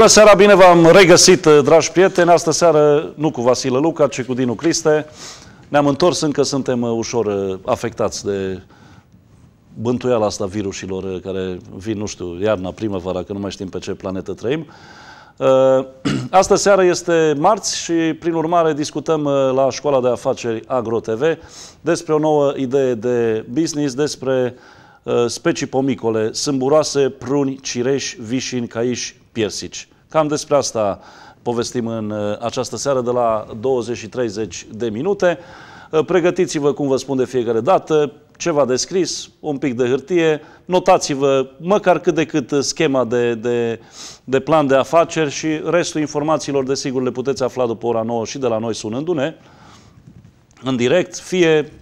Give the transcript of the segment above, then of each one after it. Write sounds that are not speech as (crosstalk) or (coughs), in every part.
Bună seara, bine v-am regăsit, dragi prieteni. Astă seară nu cu Vasile Luca, ci cu Dinu Criste. Ne-am întors, încă suntem uh, ușor uh, afectați de bântuiala asta virusilor uh, care vin, nu știu, iarna, primăvara, că nu mai știm pe ce planetă trăim. (clears throat) Astă seară este marți și, prin urmare, discutăm la Școala de Afaceri Agro TV despre o nouă idee de business, despre specii pomicole, sâmburoase, pruni, cireși, vișini, caiși, piersici. Cam despre asta povestim în uh, această seară de la 20 și 30 de minute. Uh, pregătiți-vă, cum vă spun de fiecare dată, ceva de scris, un pic de hârtie, notați-vă măcar cât de cât schema de, de, de plan de afaceri și restul informațiilor, desigur, le puteți afla după ora 9 și de la noi sunându-ne în direct, fie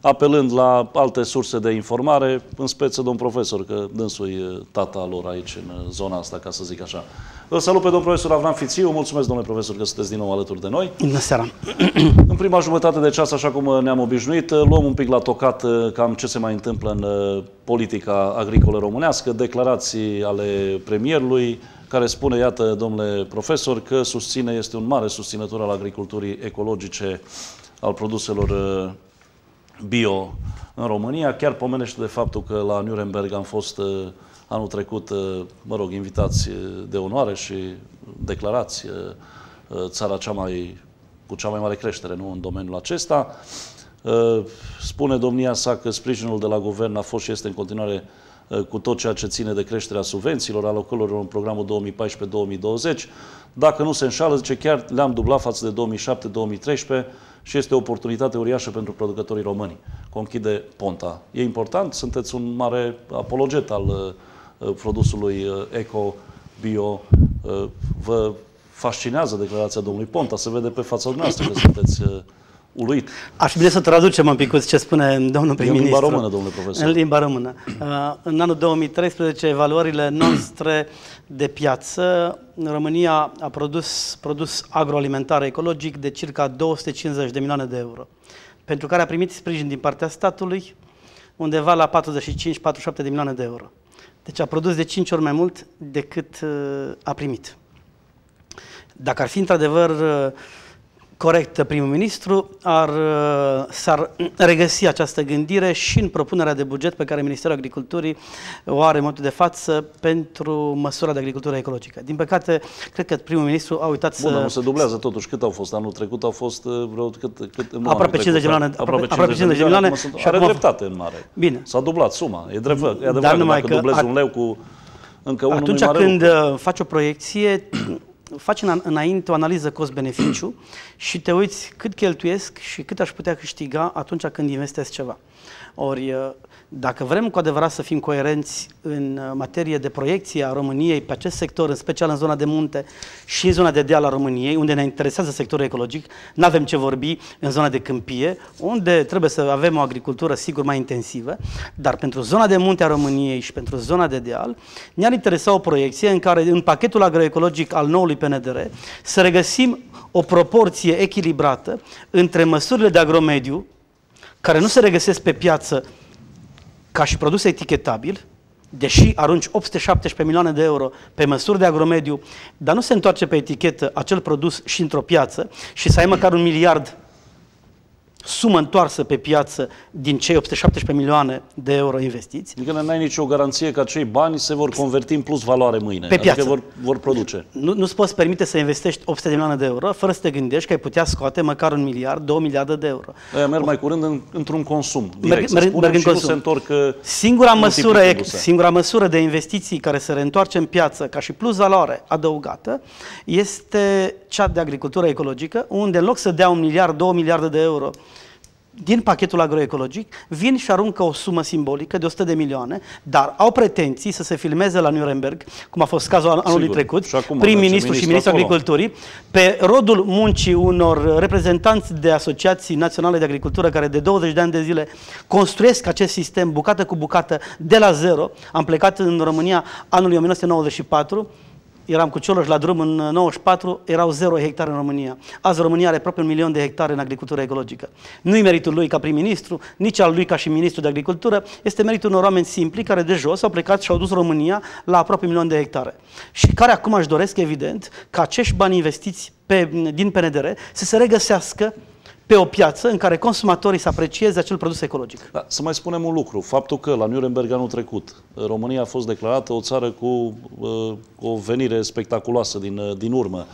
apelând la alte surse de informare, în speță domn profesor, că dânsul e tata lor aici, în uh, zona asta, ca să zic așa. Îl salut pe domnul profesor Avram Fițiu. Mulțumesc, domnule profesor, că sunteți din nou alături de noi. Bună seara! În prima jumătate de ceas, așa cum ne-am obișnuit, luăm un pic la tocat uh, cam ce se mai întâmplă în uh, politica agricolă românească, declarații ale premierului, care spune, iată, domnule profesor, că susține, este un mare susținător al agriculturii ecologice, al produselor uh, bio în România. Chiar pomenește de faptul că la Nuremberg am fost Anul trecut, uh, mă rog, invitați uh, de onoare și declarați uh, țara cea mai, cu cea mai mare creștere nu, în domeniul acesta. Spune domnia sa că sprijinul de la guvern a fost și este în continuare cu tot ceea ce ține de creșterea subvențiilor, alocărilor în programul 2014-2020. Dacă nu se înșală, zice, chiar le-am dublat față de 2007-2013 și este o oportunitate uriașă pentru producătorii români. Conchide Ponta. E important? Sunteți un mare apologet al Uh, produsului uh, eco, bio. Uh, vă fascinează declarația domnului Ponta, se vede pe fața noastră că sunteți uluit. Aș bine să traducem un pic ce spune domnul prim-ministru. În limba română, domnule profesor. În limba română. În anul 2013, evaluările noastre de piață, România a produs produs agroalimentar ecologic de circa 250 de milioane de euro, pentru care a primit sprijin din partea statului undeva la 45-47 de milioane de euro. Deci a produs de 5 ori mai mult decât uh, a primit. Dacă ar fi într-adevăr uh, corect prim-ministru, ar, uh, s-ar regăsi această gândire și în propunerea de buget pe care Ministerul Agriculturii o are în momentul de față pentru măsura de agricultură ecologică. Din păcate, cred că primul ministru a uitat Bun, să... Bun, se dublează totuși. Cât au fost anul trecut? Au fost uh, vreo... Cât, cât, nu aproape 50 de milioane. Aproape 50 de milioane. Și are dreptate în mare. Bine. S-a dublat suma. E, drept, e adevărat Dar că dacă că dublezi un leu cu încă unul Atunci când rău. Uh, faci o proiecție, faci înainte o analiză cost-beneficiu și te uiți cât cheltuiesc și cât aș putea câștiga atunci când investesc ceva. Ori uh, dacă vrem cu adevărat să fim coerenți în uh, materie de proiecție a României pe acest sector, în special în zona de munte și în zona de deal a României, unde ne interesează sectorul ecologic, nu avem ce vorbi în zona de câmpie, unde trebuie să avem o agricultură sigur mai intensivă, dar pentru zona de munte a României și pentru zona de deal, ne-ar interesa o proiecție în care în pachetul agroecologic al noului PNDR să regăsim o proporție echilibrată între măsurile de agromediu, care nu se regăsesc pe piață ca și produs etichetabil, deși arunci 817 milioane de euro pe măsuri de agromediu, dar nu se întoarce pe etichetă acel produs și într-o piață și să ai măcar un miliard sumă întoarsă pe piață din cei 817 milioane de euro investiți. Adică n-ai nicio garanție că acei bani se vor converti în plus valoare mâine. Pe piață. Adică vor, vor produce. Nu, nu-ți poți permite să investești 800 de milioane de euro fără să te gândești că ai putea scoate măcar un miliard, două miliarde de euro. Aia merg mai curând în, într-un consum direct. Merg, merg, merg în consum. se întorc uh, singura măsură, e, singura măsură de investiții care se reîntoarce în piață ca și plus valoare adăugată este cea de agricultură ecologică, unde în loc să dea un miliard, două miliarde de euro din pachetul agroecologic vin și aruncă o sumă simbolică de 100 de milioane, dar au pretenții să se filmeze la Nuremberg, cum a fost cazul anului Sigur. trecut, prim-ministru și da, ministrul agriculturii, pe rodul muncii unor reprezentanți de asociații naționale de agricultură care de 20 de ani de zile construiesc acest sistem bucată cu bucată de la zero. Am plecat în România anul 1994 eram cu Cioloș la drum în 94, uh, erau 0 hectare în România. Azi România are aproape un milion de hectare în agricultură ecologică. Nu-i meritul lui ca prim-ministru, nici al lui ca și ministru de agricultură, este meritul unor oameni simpli care de jos au plecat și au dus România la aproape un milion de hectare. Și care acum își doresc, evident, ca acești bani investiți pe, din PNDR să se regăsească pe o piață în care consumatorii să aprecieze acel produs ecologic. Da, să mai spunem un lucru. Faptul că la Nuremberg anul trecut uh, România a fost declarată o țară cu, cu uh, o venire spectaculoasă din, uh, din urmă.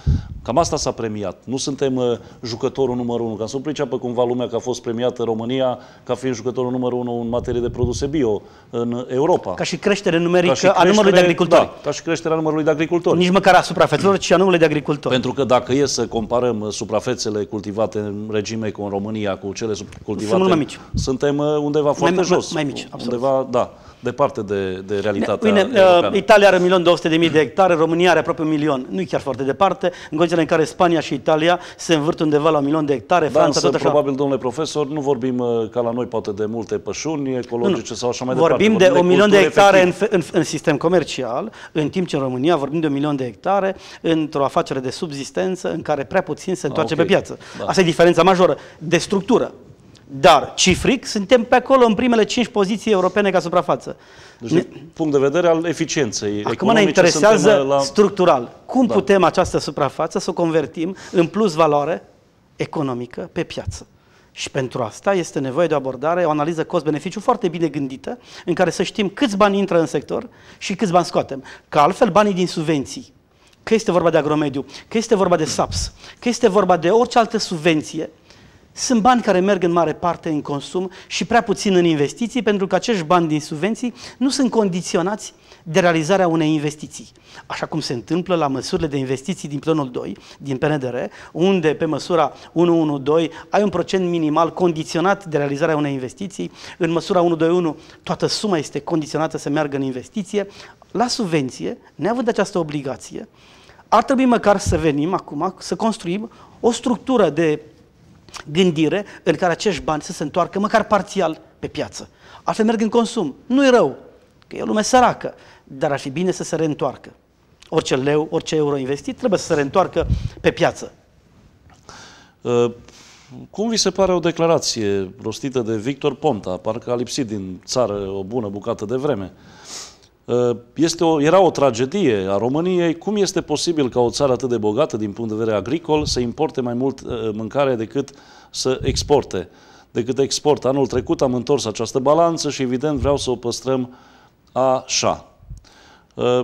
Cam asta s-a premiat. Nu suntem jucătorul numărul unu. Ca să nu priceapă cumva lumea că a fost premiată România ca fiind jucătorul numărul unu în materie de produse bio în Europa. Ca și creștere numerică ca și creștere, a numărului de da, agricultori. Da, ca și creșterea numărului de agricultori. Nici măcar a suprafețelor, ci a numărului de agricultori. Pentru că dacă e să comparăm suprafețele cultivate în regim cu în România, cu cele cultivate, Suntem mai mici. suntem uh, undeva foarte mai, jos. Mai, mai mici, absolut. Undeva, da departe de, de realitatea Bine, europeană. Uh, Italia are 1.200.000 de hectare, România are aproape un milion. Nu e chiar foarte departe, în condițiile în care Spania și Italia se învârt undeva la un milion de hectare, da, Franța însă, tot așa. probabil, domnule profesor, nu vorbim uh, ca la noi poate de multe pășuni ecologice nu, sau așa mai vorbim departe. Vorbim de un milion de hectare în, în, în sistem comercial, în timp ce în România vorbim de un milion de hectare într-o afacere de subzistență în care prea puțin se întoarce ah, okay. pe piață. Da. Asta e diferența majoră de structură. Dar, cifric, suntem pe acolo în primele cinci poziții europene ca suprafață. Deci, ne... punct de vedere al eficienței Acum ne interesează uh, la... structural. Cum da. putem această suprafață să o convertim în plus valoare economică pe piață? Și pentru asta este nevoie de o abordare, o analiză cost-beneficiu foarte bine gândită, în care să știm câți bani intră în sector și câți bani scoatem. Că altfel banii din subvenții, că este vorba de agromediu, că este vorba de SAPS, că este vorba de orice altă subvenție, sunt bani care merg în mare parte în consum și prea puțin în investiții, pentru că acești bani din subvenții nu sunt condiționați de realizarea unei investiții. Așa cum se întâmplă la măsurile de investiții din planul 2, din PNDR, unde pe măsura 112 ai un procent minimal condiționat de realizarea unei investiții, în măsura 121 toată suma este condiționată să meargă în investiție, la subvenție, neavând această obligație, ar trebui măcar să venim acum, să construim o structură de gândire în care acești bani să se întoarcă măcar parțial pe piață. Altfel merg în consum. nu e rău, că e o lume săracă, dar ar fi bine să se reîntoarcă. Orice leu, orice euro investit trebuie să se reîntoarcă pe piață. Ă, cum vi se pare o declarație rostită de Victor Ponta? Parcă a lipsit din țară o bună bucată de vreme. Uh, este o, era o tragedie a României. Cum este posibil ca o țară atât de bogată din punct de vedere agricol să importe mai mult uh, mâncare decât să exporte? Decât export. Anul trecut am întors această balanță și evident vreau să o păstrăm așa. Uh,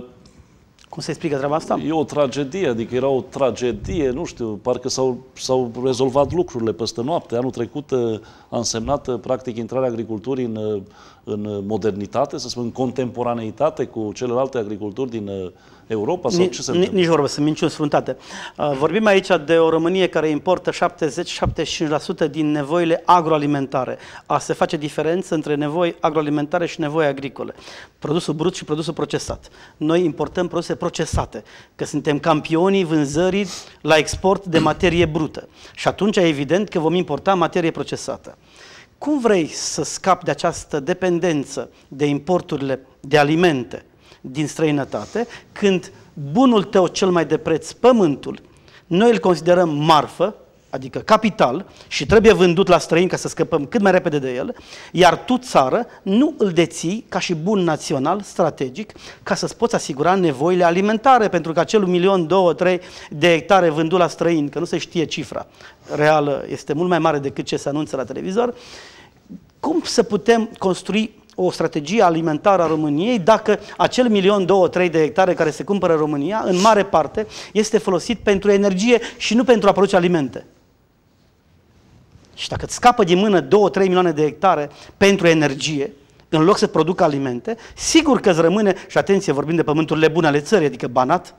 cum se explică treaba asta? E o tragedie, adică era o tragedie, nu știu, parcă s-au, s-au rezolvat lucrurile peste noapte. Anul trecut uh, a însemnat, uh, practic, intrarea agriculturii în, uh, în modernitate, să spun, în contemporaneitate cu celelalte agriculturi din Europa sau Ni, ce se întâmplă? Nici vorbă, sunt minciuni sfântate. Uh, vorbim aici de o Românie care importă 70-75% din nevoile agroalimentare. A se face diferență între nevoi agroalimentare și nevoi agricole. Produsul brut și produsul procesat. Noi importăm produse procesate, că suntem campionii vânzării la export de materie brută. Și atunci e evident că vom importa materie procesată. Cum vrei să scapi de această dependență de importurile de alimente? din străinătate, când bunul tău cel mai de preț, pământul, noi îl considerăm marfă, adică capital, și trebuie vândut la străin ca să scăpăm cât mai repede de el, iar tu, țară, nu îl deții ca și bun național, strategic, ca să-ți poți asigura nevoile alimentare, pentru că acel milion, două, trei de hectare vândut la străin, că nu se știe cifra reală, este mult mai mare decât ce se anunță la televizor, cum să putem construi o strategie alimentară a României dacă acel milion, două, trei de hectare care se cumpără în România, în mare parte, este folosit pentru energie și nu pentru a produce alimente. Și dacă îți scapă din mână 2-3 milioane de hectare pentru energie, în loc să producă alimente, sigur că îți rămâne, și atenție, vorbim de pământurile bune ale țării, adică Banat,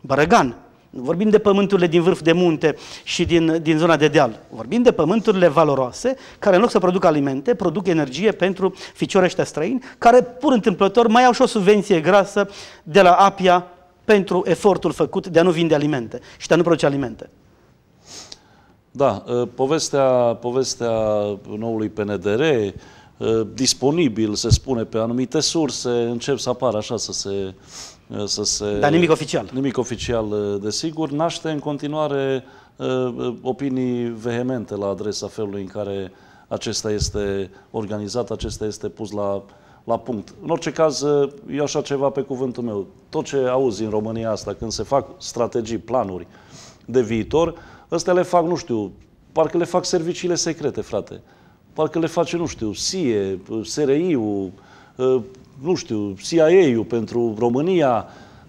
Bărăgan, nu vorbim de pământurile din vârf de munte și din, din zona de deal. Vorbim de pământurile valoroase, care în loc să producă alimente, produc energie pentru ficiorii ăștia străini, care pur întâmplător mai au și o subvenție grasă de la APIA pentru efortul făcut de a nu vinde alimente și de a nu produce alimente. Da, ă, povestea, povestea noului PNDR, ă, disponibil, se spune, pe anumite surse, încep să apară așa, să se să se... Dar nimic oficial. Nimic oficial, uh, desigur. Naște în continuare uh, uh, opinii vehemente la adresa felului în care acesta este organizat, acesta este pus la, la punct. În orice caz, eu așa ceva pe cuvântul meu. Tot ce auzi în România asta, când se fac strategii, planuri de viitor, ăstea le fac, nu știu, parcă le fac serviciile secrete, frate. Parcă le face, nu știu, SIE, SRI-ul, nu știu, CIA-ul pentru România.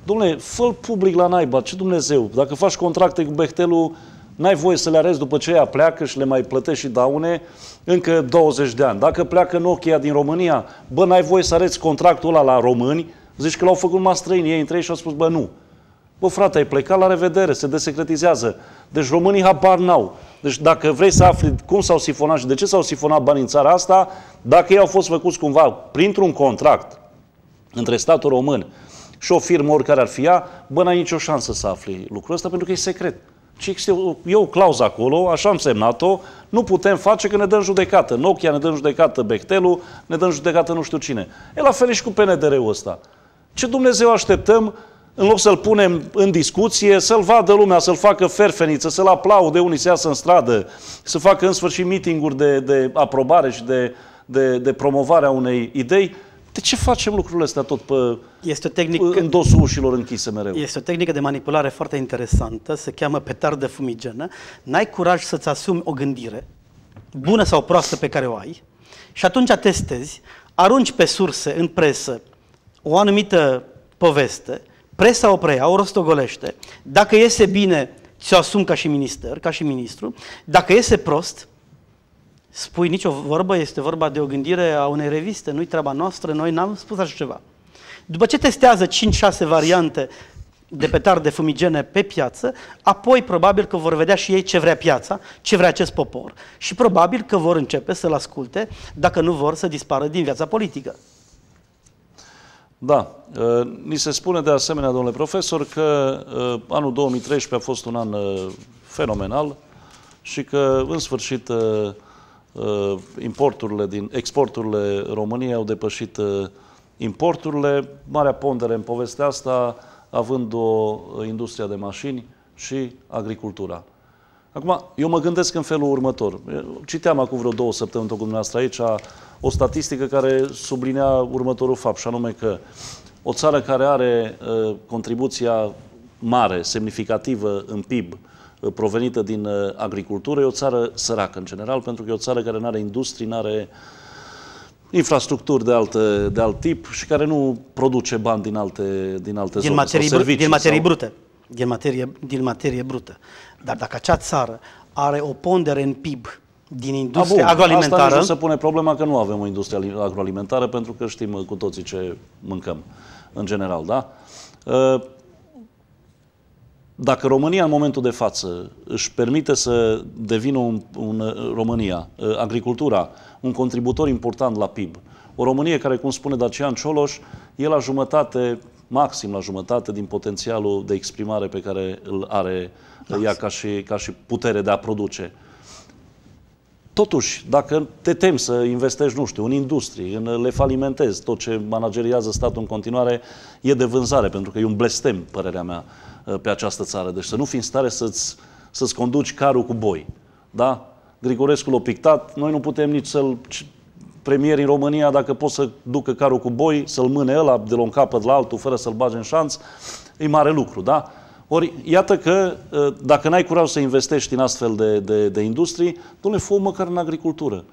Domnule, fă public la naiba, ce Dumnezeu. Dacă faci contracte cu Bechtelul, n-ai voie să le arezi după ce ea pleacă și le mai plătești și daune încă 20 de ani. Dacă pleacă Nokia din România, bă, n-ai voie să arezi contractul ăla la români, zici că l-au făcut numai străini, ei între ei și au spus, bă, nu. Bă, frate, ai plecat, la revedere, se desecretizează. Deci românii habar n-au. Deci dacă vrei să afli cum s-au sifonat și de ce s-au sifonat banii în țara asta, dacă ei au fost făcuți cumva printr-un contract, între statul român și o firmă, oricare ar fi ea, bă, n-ai nicio șansă să afli lucrul ăsta pentru că e secret. Ci există eu o clauză acolo, așa am semnat-o, nu putem face că ne dăm judecată. Nokia ne dăm judecată Bechtelu, ne dăm judecată nu știu cine. E la fel și cu PNDR-ul ăsta. Ce Dumnezeu așteptăm în loc să-l punem în discuție, să-l vadă lumea, să-l facă ferfeniță, să-l aplaude unii să iasă în stradă, să facă în sfârșit mitinguri de, de aprobare și de, de, de promovare a unei idei, de ce facem lucrurile astea tot pe, este o tehnică, în dosul ușilor închise mereu? Este o tehnică de manipulare foarte interesantă, se cheamă petardă fumigenă. N-ai curaj să-ți asumi o gândire, bună sau proastă pe care o ai, și atunci testezi, arunci pe surse, în presă, o anumită poveste, presa o preia, o rostogolește, dacă iese bine, ți-o asum ca și minister, ca și ministru, dacă iese prost, spui nicio vorbă, este vorba de o gândire a unei reviste, nu-i treaba noastră, noi n-am spus așa ceva. După ce testează 5-6 variante de petar de fumigene pe piață, apoi probabil că vor vedea și ei ce vrea piața, ce vrea acest popor și probabil că vor începe să-l asculte dacă nu vor să dispară din viața politică. Da. Ni uh, se spune de asemenea, domnule profesor, că uh, anul 2013 a fost un an uh, fenomenal și că, în sfârșit, Uh, importurile din, exporturile României au depășit uh, importurile, marea pondere în povestea asta având o uh, industria de mașini și agricultura. Acum, eu mă gândesc în felul următor. Citeam acum vreo două săptămâni cu dumneavoastră aici o statistică care sublinea următorul fapt, și anume că o țară care are uh, contribuția mare, semnificativă în PIB, uh, provenită din uh, agricultură. E o țară săracă, în general, pentru că e o țară care nu are industrie, nu are infrastructuri de, altă, de alt tip și care nu produce bani din alte, din alte din zone materii, sau servicii. Din materii sau... brute. Din materie, din materie brută. Dar dacă acea țară are o pondere în PIB din industria agroalimentară... Asta nu se pune problema că nu avem o industrie agroalimentară pentru că știm uh, cu toții ce mâncăm în general, da? Uh, dacă România în momentul de față își permite să devină un, un uh, România, uh, agricultura, un contributor important la PIB, o Românie care, cum spune Dacian Cioloș, e la jumătate, maxim la jumătate, din potențialul de exprimare pe care îl are da. ea ca și, ca și putere de a produce. Totuși, dacă te temi să investești, nu știu, în industrie, în, le falimentezi, tot ce manageriază statul în continuare e de vânzare, pentru că e un blestem, părerea mea. Uh, pe această țară. Deci să nu fii în stare să-ți, să conduci carul cu boi. Da? Grigorescu l-a pictat, noi nu putem nici să-l premier în România, dacă pot să ducă carul cu boi, să-l mâne ăla de la un capăt la altul, fără să-l bage în șanț, e mare lucru, da? Ori, iată că, uh, dacă n-ai curaj să investești în astfel de, de, de industrii, le fă măcar în agricultură.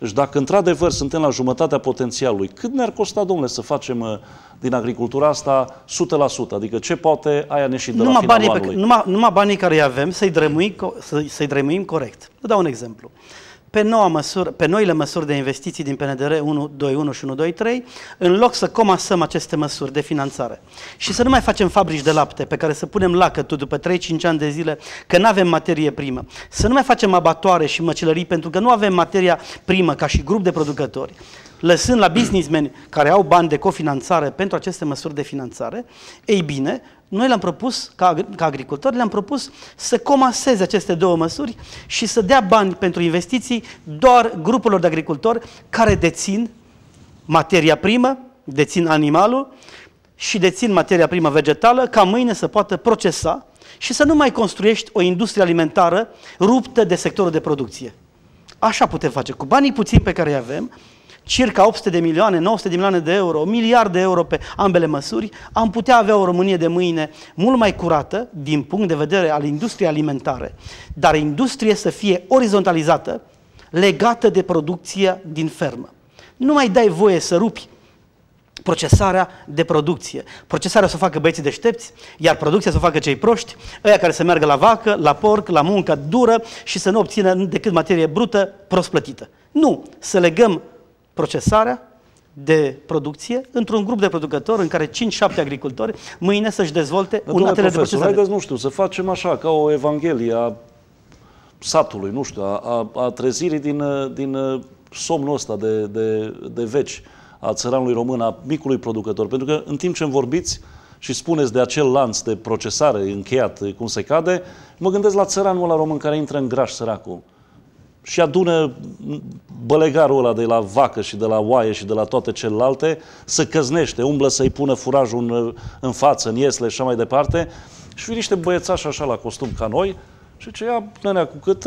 Deci dacă într-adevăr suntem la jumătatea potențialului, cât ne-ar costa, domnule, să facem uh, din agricultura asta 100%? Adică ce poate, aia ne și de numai la banii pe, numai, numai banii care îi avem, să-i drămuim, să, să drămuim corect. Vă dau un exemplu. Uh, pe, noua măsură, pe noile măsuri de investiții din PNDR 1 și 3, în loc să comasăm aceste măsuri de finanțare și să nu mai facem fabrici de lapte pe care să punem lacătul după 3-5 ani de zile că nu avem materie primă, să nu mai facem abatoare și măcelării pentru că nu avem materia primă ca și grup de producători, lăsând la businessmen care au bani de cofinanțare pentru aceste măsuri de finanțare, ei bine, noi le-am propus, ca, ca agricultori, le-am propus să comaseze aceste două măsuri și să dea bani pentru investiții doar grupurilor de agricultori care dețin materia primă, dețin animalul și dețin materia primă vegetală, ca mâine să poată procesa și să nu mai construiești o industrie alimentară ruptă de sectorul de producție. Așa putem face, cu banii puțini pe care îi avem, circa 800 de milioane, 900 de milioane de euro, miliard de euro pe ambele măsuri, am putea avea o Românie de mâine mult mai curată din punct de vedere al industriei alimentare, dar industrie să fie orizontalizată, legată de producția din fermă. Nu mai dai voie să rupi procesarea de producție. Procesarea o să facă băieții deștepți, iar producția să o facă cei proști, ăia care să meargă la vacă, la porc, la muncă dură și să nu obțină decât materie brută prost plătită. Nu, să legăm procesarea de producție într-un grup de producători în care 5-7 agricultori mâine să-și dezvolte Dar, un atelier de procesare. Haideți, nu știu, să facem așa, ca o evanghelie a satului, nu știu, a, a, a trezirii din, uh, din uh, somnul ăsta de, de, de veci a țăranului român, a micului producător. Pentru că în timp ce îmi vorbiți și spuneți de acel lanț de procesare încheiat, cum se cade, mă gândesc la țăranul la român care intră în graș săracul și adună bălegarul ăla de la vacă și de la oaie și de la toate celelalte, să căznește, umblă să-i pună furajul în, în față, în iesle și așa mai departe. Și vin niște băiețași așa la costum ca noi și ce ia nenea cu cât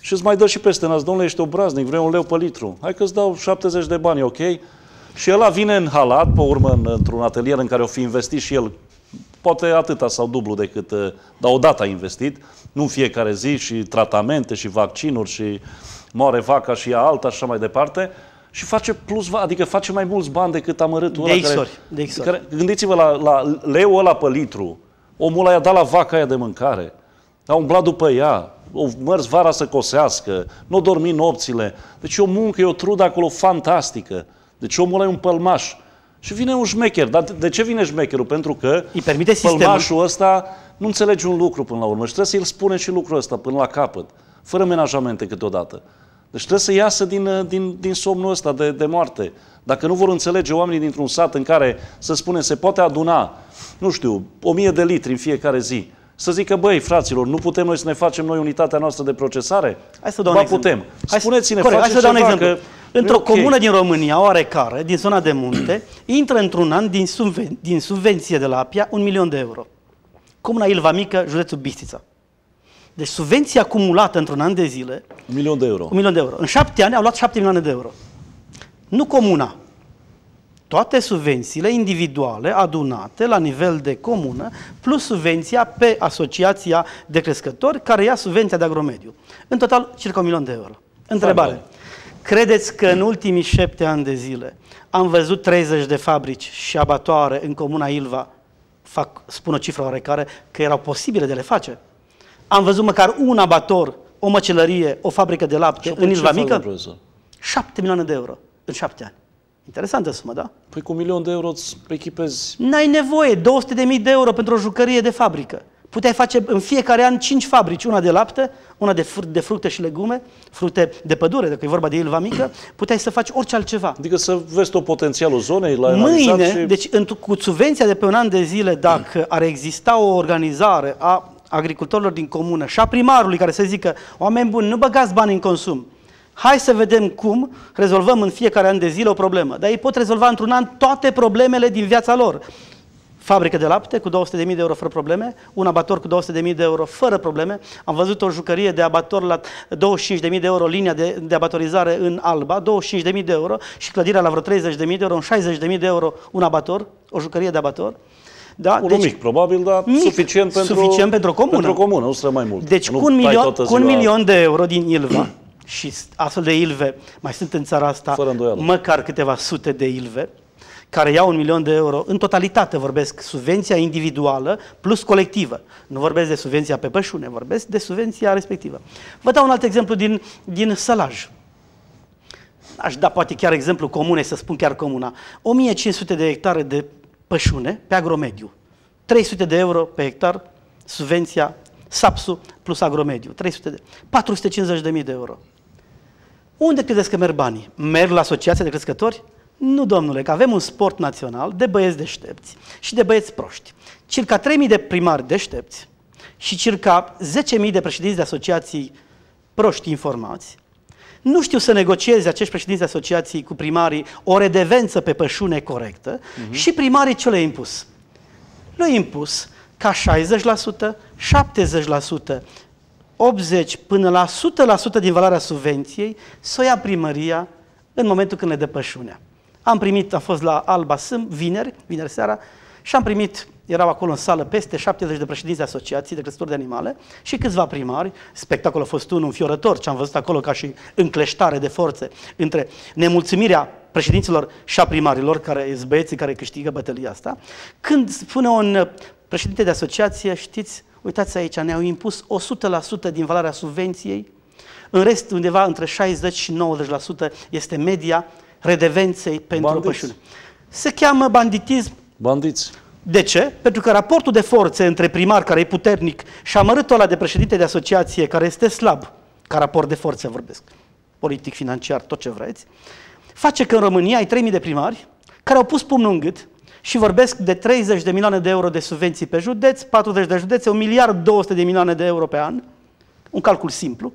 și îți mai dă și peste nas, domnule, ești obraznic, vrei un leu pe litru. Hai că îți dau 70 de bani, ok? Și el vine în halat, pe urmă, într-un atelier în care o fi investit și el poate atâta sau dublu decât, uh, dar odată a investit, nu în fiecare zi și tratamente și vaccinuri și moare vaca și ea alta și așa mai departe și face plus, adică face mai mulți bani decât amărâtul de ăla care, de care, Gândiți-vă la, la leul ăla pe litru, omul ăla i-a dat la vaca aia de mâncare, a umblat după ea, o mers vara să cosească, nu n-o dormi nopțile. Deci e o muncă, e o trudă acolo fantastică. Deci omul ăla e un pălmaș. Și vine un șmecher. Dar de ce vine șmecherul? Pentru că Îi permite pălmașul ăsta nu înțelege un lucru până la urmă și trebuie să îl spune și lucrul ăsta până la capăt, fără menajamente câteodată. Deci trebuie să iasă din, uh, din, din somnul ăsta de, de moarte. Dacă nu vor înțelege oamenii dintr-un sat în care, să spune, se poate aduna, nu știu, o mie de litri în fiecare zi, să zică, băi, fraților, nu putem noi să ne facem noi unitatea noastră de procesare? Hai să dau ba, un exemplu. putem. Spuneți-ne, corect, hai să dau un exemplu. Că într-o okay. comună din România, oarecare, din zona de munte, (clears throat) intră într-un an din, subven- din subvenție de la APIA un milion de euro. Comuna Ilva Mică, județul Bistrița. Deci subvenția acumulată într-un an de zile... Un milion de euro. Un milion de euro. În șapte ani au luat șapte milioane de euro. Nu comuna. Toate subvențiile individuale adunate la nivel de comună, plus subvenția pe asociația de crescători, care ia subvenția de agromediu. În total, circa un milion de euro. Întrebare. Fai, Credeți că în ultimii șapte ani de zile am văzut 30 de fabrici și abatoare în comuna Ilva, fac, spun o cifră oarecare, că erau posibile de le face. Am văzut măcar un abator, o măcelărie, o fabrică de lapte în Ilva Mică. 7 milioane de euro în șapte ani. Interesantă sumă, da? Păi cu un milion de euro îți echipezi... N-ai nevoie, 200 de mii de euro pentru o jucărie de fabrică. Puteai face în fiecare an cinci fabrici, una de lapte, una de, fr- de fructe și legume, fructe de pădure, dacă e vorba de ilva mică, puteai să faci orice altceva. Adică să vezi tot potențialul zonei la Mâine, și... deci în, cu subvenția de pe un an de zile, dacă ar exista o organizare a agricultorilor din comună și a primarului care să zică, oameni buni, nu băgați bani în consum, hai să vedem cum rezolvăm în fiecare an de zile o problemă. Dar ei pot rezolva într-un an toate problemele din viața lor fabrică de lapte cu 200.000 de euro fără probleme, un abator cu 200.000 de euro fără probleme. Am văzut o jucărie de abator la 25.000 de euro, linia de, de abatorizare în Alba, 25.000 de euro și clădirea la vreo 30.000 de euro, 60.000 de euro un abator, o jucărie de abator. Da? Unul deci, mic, probabil, dar mic, suficient, pentru, suficient pentru comună. Pentru comună, nu stră mai mult. Deci cu un, milion, cu un milion de euro din Ilva, (clears throat) și astfel de ilve mai sunt în țara asta, măcar câteva sute de ilve, care iau un milion de euro, în totalitate vorbesc, subvenția individuală plus colectivă. Nu vorbesc de subvenția pe pășune, vorbesc de subvenția respectivă. Vă dau un alt exemplu din, din sălaj. Aș da poate chiar exemplu comune, să spun chiar comuna. 1500 de hectare de pășune pe agromediu. 300 de euro pe hectar subvenția SAPSU plus agromediu. 300 de, mii de euro. Unde credeți că merg banii? Merg la Asociația de Crescători? Nu, domnule, că avem un sport național de băieți deștepți și de băieți proști. Circa 3.000 de primari deștepți și circa 10.000 de președinți de asociații proști informați, nu știu să negocieze acești președinți de asociații cu primarii o redevență pe pășune corectă uh-huh. și primarii ce le-au impus? Le-au impus ca 60%, 70%, 80 până la 100% din valoarea subvenției să o ia primăria în momentul când le dă pășunea. Am primit, a fost la Alba Sâm, vineri, vineri seara, și am primit, erau acolo în sală, peste 70 de președinți de asociații de crescători de animale și câțiva primari. Spectacolul a fost unul înfiorător, ce am văzut acolo ca și încleștare de forțe între nemulțumirea președinților și a primarilor, care sunt care câștigă bătălia asta. Când spune un președinte de asociație, știți, uitați aici, ne-au impus 100% din valoarea subvenției, în rest, undeva între 60 și 90% este media redevenței pentru Bandiți. pășune. Se cheamă banditism. Bandiți. De ce? Pentru că raportul de forțe între primar care e puternic și amărâtul ăla de președinte de asociație care este slab, ca raport de forțe vorbesc, politic, financiar, tot ce vreți, face că în România ai 3.000 de primari care au pus pumnul în gât și vorbesc de 30 de milioane de euro de subvenții pe județ, 40 de județe, 1 miliard 200 de milioane de euro pe an, un calcul simplu,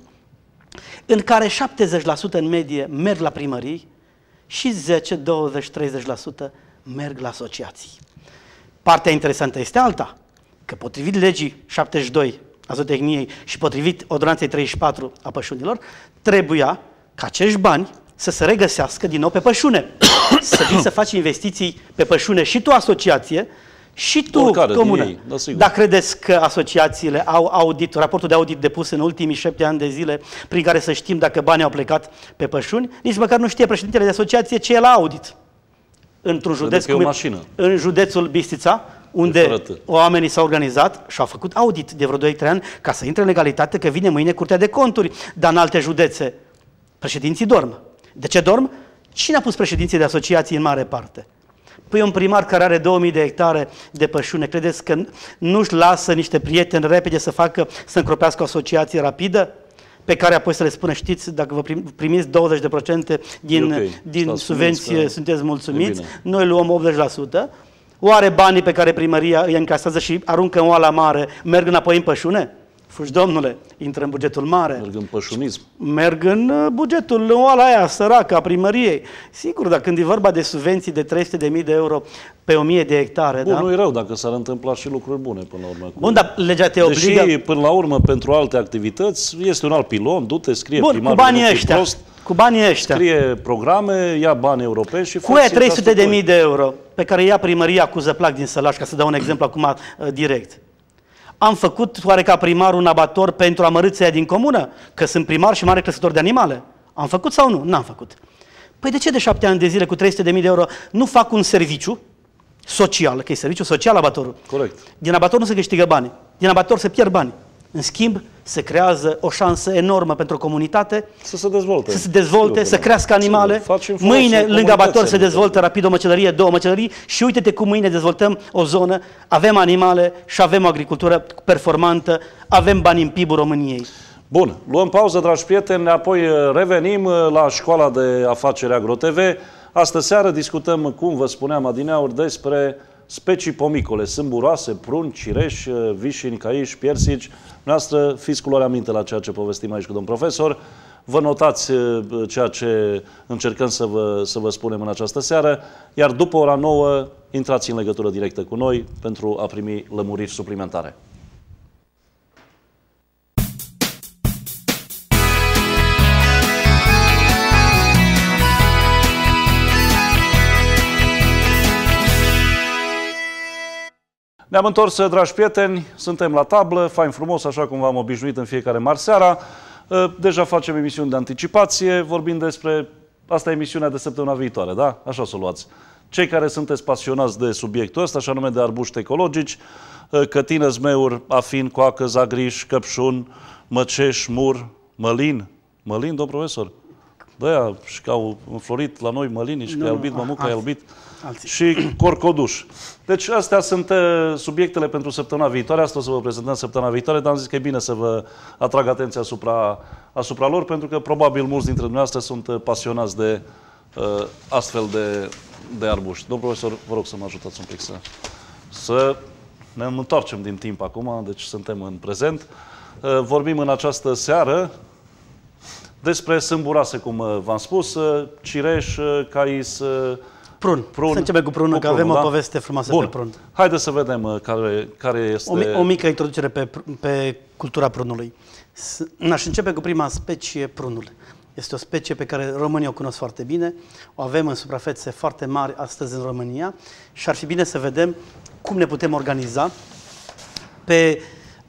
în care 70% în medie merg la primării și 10, 20, 30% merg la asociații. Partea interesantă este alta, că potrivit legii 72 a zootehniei și potrivit ordonanței 34 a pășunilor, trebuia ca acești bani să se regăsească din nou pe pășune. (coughs) să vii să faci investiții pe pășune și tu asociație, și tu, Oricare, comună. Ei, da, sigur. Dar credeți că asociațiile au audit, raportul de audit depus în ultimii șapte ani de zile, prin care să știm dacă banii au plecat pe pășuni? Nici măcar nu știe președintele de asociație ce e la audit. Într-un județ, cum e, mașină. în județul Bistița, unde oamenii s-au organizat și au făcut audit de vreo 2-3 ani ca să intre în legalitate că vine mâine Curtea de Conturi, dar în alte județe președinții dorm. De ce dorm? Cine a pus președinții de asociații în mare parte? Păi un primar care are 2000 de hectare de pășune, credeți că nu-și lasă niște prieteni repede să facă, să încropească o asociație rapidă? pe care apoi să le spună, știți, dacă vă primiți 20% din, okay. din subvenție, sunteți mulțumiți, noi luăm 80%. Oare banii pe care primăria îi încasează și aruncă în oala mare merg înapoi în pășune? Fugi, domnule, intră în bugetul mare. Merg în pășunism. Merg în uh, bugetul oala aia, săracă, a primăriei. Sigur, dacă când e vorba de subvenții de 300.000 de euro pe 1.000 de hectare. Bun, da? nu e rău dacă s-ar întâmpla și lucruri bune până la urmă. Cu... Bun, dar legea te obligă... Deși, până la urmă, pentru alte activități, este un alt pilon, du-te, scrie Bun, primarul. Cu banii ăștia. Prost, cu banii ăștia. Scrie programe, ia bani europeni și... Cu 300 de mii de euro pe care ia primăria cu zăplac din Sălaș, ca să dau un exemplu acum uh, direct. Am făcut oare ca primar un abator pentru amărâția din comună? Că sunt primar și mare crescător de animale. Am făcut sau nu? N-am făcut. Păi de ce de șapte ani de zile cu 300.000 de euro nu fac un serviciu social, că e serviciu social abatorul? Corect. Din abator nu se câștigă bani, din abator se pierd bani. În schimb, se creează o șansă enormă pentru comunitate să se dezvolte, să, se dezvolte, să da. crească animale. Mâine, lângă abator, se dezvoltă rapid o măcelărie, două măcelării și uite-te cum mâine dezvoltăm o zonă, avem animale și avem o agricultură performantă, avem bani în PIB-ul României. Bun, luăm pauză, dragi prieteni, apoi uh, revenim uh, la Școala de Afaceri AgroTV. Astă seară discutăm, cum vă spuneam adineauri, despre specii pomicole, sâmburoase, prunci, cireș, vișini, caiși, piersici. Noastră fiți cu luarea aminte la ceea ce povestim aici cu domn profesor. Vă notați eh, ceea ce încercăm să vă, să vă spunem în această seară, iar după ora 9 intrați în legătură directă cu noi pentru a primi lămuriri suplimentare. Ne-am întors, dragi prieteni, suntem la tablă, fain frumos, așa cum v-am obișnuit în fiecare mar seara. Ă, deja facem emisiuni de anticipație, vorbim despre... Asta e emisiunea de săptămâna viitoare, da? Așa să o luați. Cei care sunteți pasionați de subiectul ăsta, așa nume de arbuști ecologici, ă, cătină, zmeuri, afin, coacă, zagriș, căpșun, măceș, mur, mălin. Mălin, domn profesor? de și că au înflorit la noi mălinii și că i-a albit mămuca, i-a albit și corcoduș. Deci astea sunt uh, subiectele pentru săptămâna viitoare. Asta o să vă prezentăm săptămâna viitoare, dar am zis că e bine să vă atrag atenția asupra, asupra lor, pentru că probabil mulți dintre dumneavoastră sunt uh, pasionați de uh, astfel de, de arbuști. Domnul profesor, vă rog să mă ajutați un pic să, să ne întoarcem din timp acum, deci suntem în prezent. Uh, vorbim în această seară despre sâmburase, cum uh, v-am spus, uh, cireș, uh, cais, prun. prun. Să începem cu prunul, că avem da? o poveste frumoasă Bun. pe prun. Haideți să vedem care, care este... O, o mică introducere pe, pe cultura prunului. Aș începe cu prima specie, prunul. Este o specie pe care românii o cunosc foarte bine, o avem în suprafețe foarte mari astăzi în România și ar fi bine să vedem cum ne putem organiza pe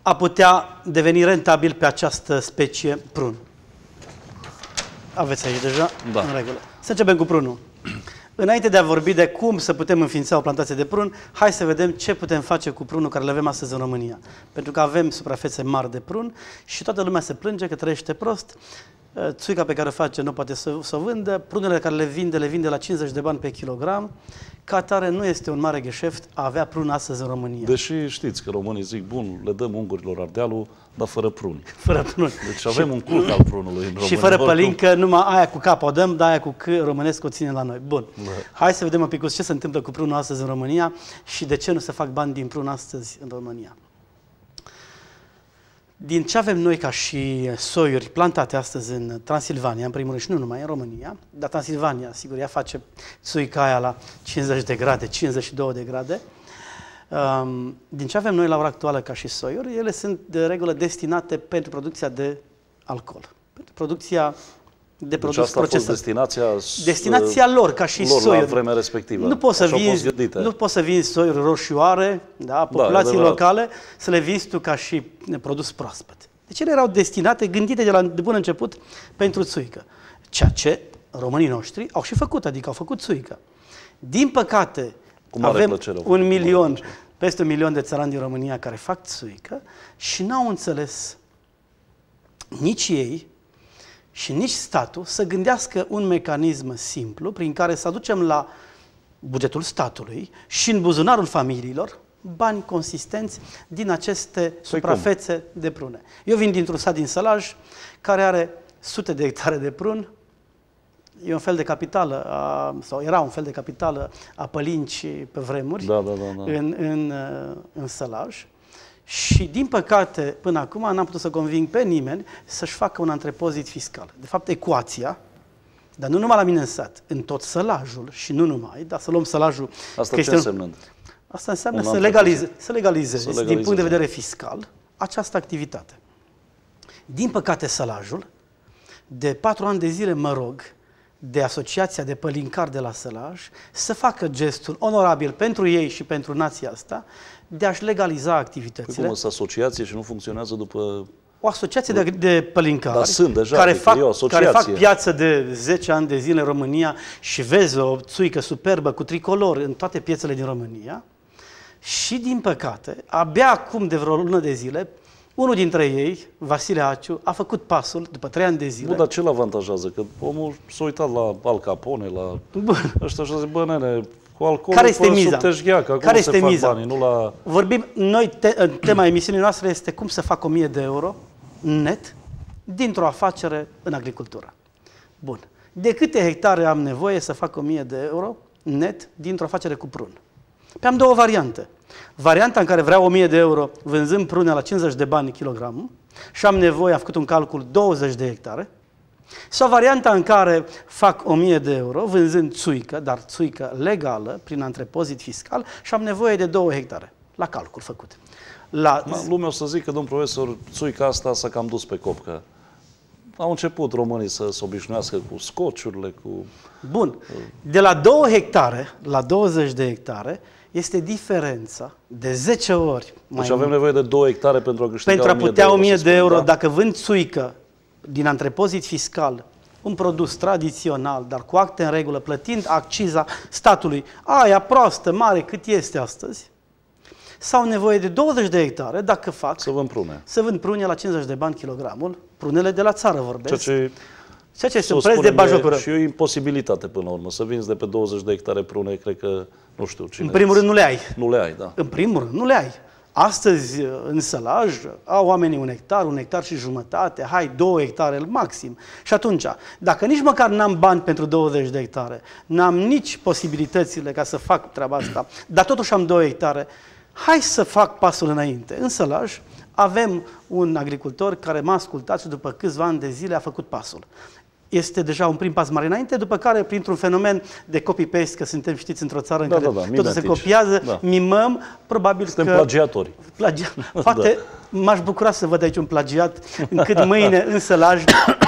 a putea deveni rentabil pe această specie prun aveți aici deja, da. în regulă. Să începem cu prunul. (clears throat) Înainte de a vorbi de cum să putem înființa o plantație de prun, hai să vedem ce putem face cu prunul care le avem astăzi în România. Pentru că avem suprafețe mari de prun și toată lumea se plânge că trăiește prost Eh, țuica pe care o face nu poate să, să vândă, prunele care le vinde, le vinde la 50 de bani pe kilogram. Ca tare nu este un mare gheșeft a avea prun astăzi în România. Deși știți că românii zic, bun, le dăm ungurilor ardealul, dar fără pruni. (laughs) Fără pruni. Deci avem și, un cult al prunului în România. Și fără pălincă, numai aia cu cap o dăm, dar aia cu că, românesc o ține la noi. Bun. Da. Hai să vedem un pic ce se întâmplă cu prunul astăzi în România și de ce nu se fac bani din prun astăzi în România din ce avem noi ca și soiuri plantate astăzi în Transilvania, în primul rând și nu numai în România, dar Transilvania, sigur, ea face suicaia la 50 de grade, 52 de grade, um, din ce avem noi la ora actuală ca și soiuri, ele sunt de regulă destinate pentru producția de alcool, pentru producția de deci produs deci asta procesat. A fost destinația, uh, destinația lor, ca și lor, soiul. La vremea respectivă. Nu poți să vinzi, nu poți să vinzi soiuri roșioare, da, populații da, locale, să le vinzi tu ca și produs proaspăt. Deci ele erau destinate, gândite de la de bun început, pentru țuică. Ceea ce românii noștri au și făcut, adică au făcut țuică. Din păcate, Cum avem plăcere, un milion, peste un milion de țărani din România care fac țuică și n-au înțeles nici ei, și nici statul să gândească un mecanism simplu prin care să aducem la bugetul statului și în buzunarul familiilor bani consistenți din aceste păi suprafețe cum? de prune. Eu vin dintr-un sat din Sălaj care are sute de hectare de prun, e un fel de capitală, a, sau era un fel de capitală a pălincii pe vremuri da, da, da, da. În, în, în Sălaj. Și, din păcate, până acum n-am putut să conving pe nimeni să-și facă un antrepozit fiscal. De fapt, ecuația, dar nu numai la mine în sat, în tot sălajul și nu numai, dar să luăm sălajul... Asta creștin, ce înseamnă? Asta înseamnă să, legalize, să legalizezi, să legalizezi, din punct de da. vedere fiscal, această activitate. Din păcate, sălajul, de patru ani de zile mă rog de Asociația de pălincar de la Sălaj să facă gestul onorabil pentru ei și pentru nația asta de a-și legaliza activitățile. Păi cum cum, să asociație și nu funcționează după... O asociație de, de pălincari da, sunt deja, care, fac, care fac piață de 10 ani de zile în România și vezi o țuică superbă cu tricolor în toate piețele din România și, din păcate, abia acum de vreo lună de zile, unul dintre ei, Vasile Aciu, a făcut pasul după trei ani de zile. Bun, dar ce-l avantajează? Că omul s-a uitat la Al Capone, la... Bun. Așa, așa a bă, nene, cu alcoolul Care este miza? Sub Care este miza? Banii, nu la... Vorbim, noi, te, tema emisiunii noastre este cum să fac 1000 de euro net dintr-o afacere în agricultură. Bun. De câte hectare am nevoie să fac 1000 de euro net dintr-o afacere cu prun? Pe am două variante. Varianta în care vreau 1000 de euro vânzând prune la 50 de bani kilogram și am nevoie, am făcut un calcul, 20 de hectare, sau varianta în care fac 1000 de euro vânzând țuică, dar țuică legală, prin antrepozit fiscal și am nevoie de 2 hectare, la calcul făcut. La... Da, lumea o să zică, domn profesor, țuica asta s-a cam dus pe copcă au început românii să se obișnuiască cu scociurile, cu... Bun. De la 2 hectare la 20 de hectare este diferența de 10 ori mai Deci avem mult. nevoie de 2 hectare pentru a câștiga Pentru a putea 1000 de euro, de euro da? dacă vând țuică din antrepozit fiscal un produs tradițional, dar cu acte în regulă, plătind acciza statului, aia proastă, mare, cât este astăzi, sau nevoie de 20 de hectare, dacă fac... Să vând prune. Să vând prune la 50 de bani kilogramul, prunele de la țară vorbesc. Ceea ce, ceea ce este un preț de bajocură. Și o imposibilitate până la urmă. Să vinzi de pe 20 de hectare prune, cred că, nu știu cine... În primul rând nu le ai. Nu le ai, da. În primul rând nu le ai. Astăzi, uh, în sălaj, uh, au oamenii un hectar, un hectar și jumătate, hai, două hectare maxim. Și atunci, dacă nici măcar n-am bani pentru 20 de hectare, n-am nici posibilitățile ca să fac treaba asta, dar totuși am două hectare, hai să fac pasul înainte. În sălaj avem un agricultor care m-a ascultat și după câțiva ani de zile a făcut pasul este deja un prim pas mare înainte, după care, printr-un fenomen de copy-paste, că suntem, știți, într-o țară în da, care da, da, totul se copiază, da. mimăm, probabil suntem că... plagiatori. Plagia... (laughs) Da. Poate da. m-aș bucura să văd aici un plagiat, încât mâine în sălaj,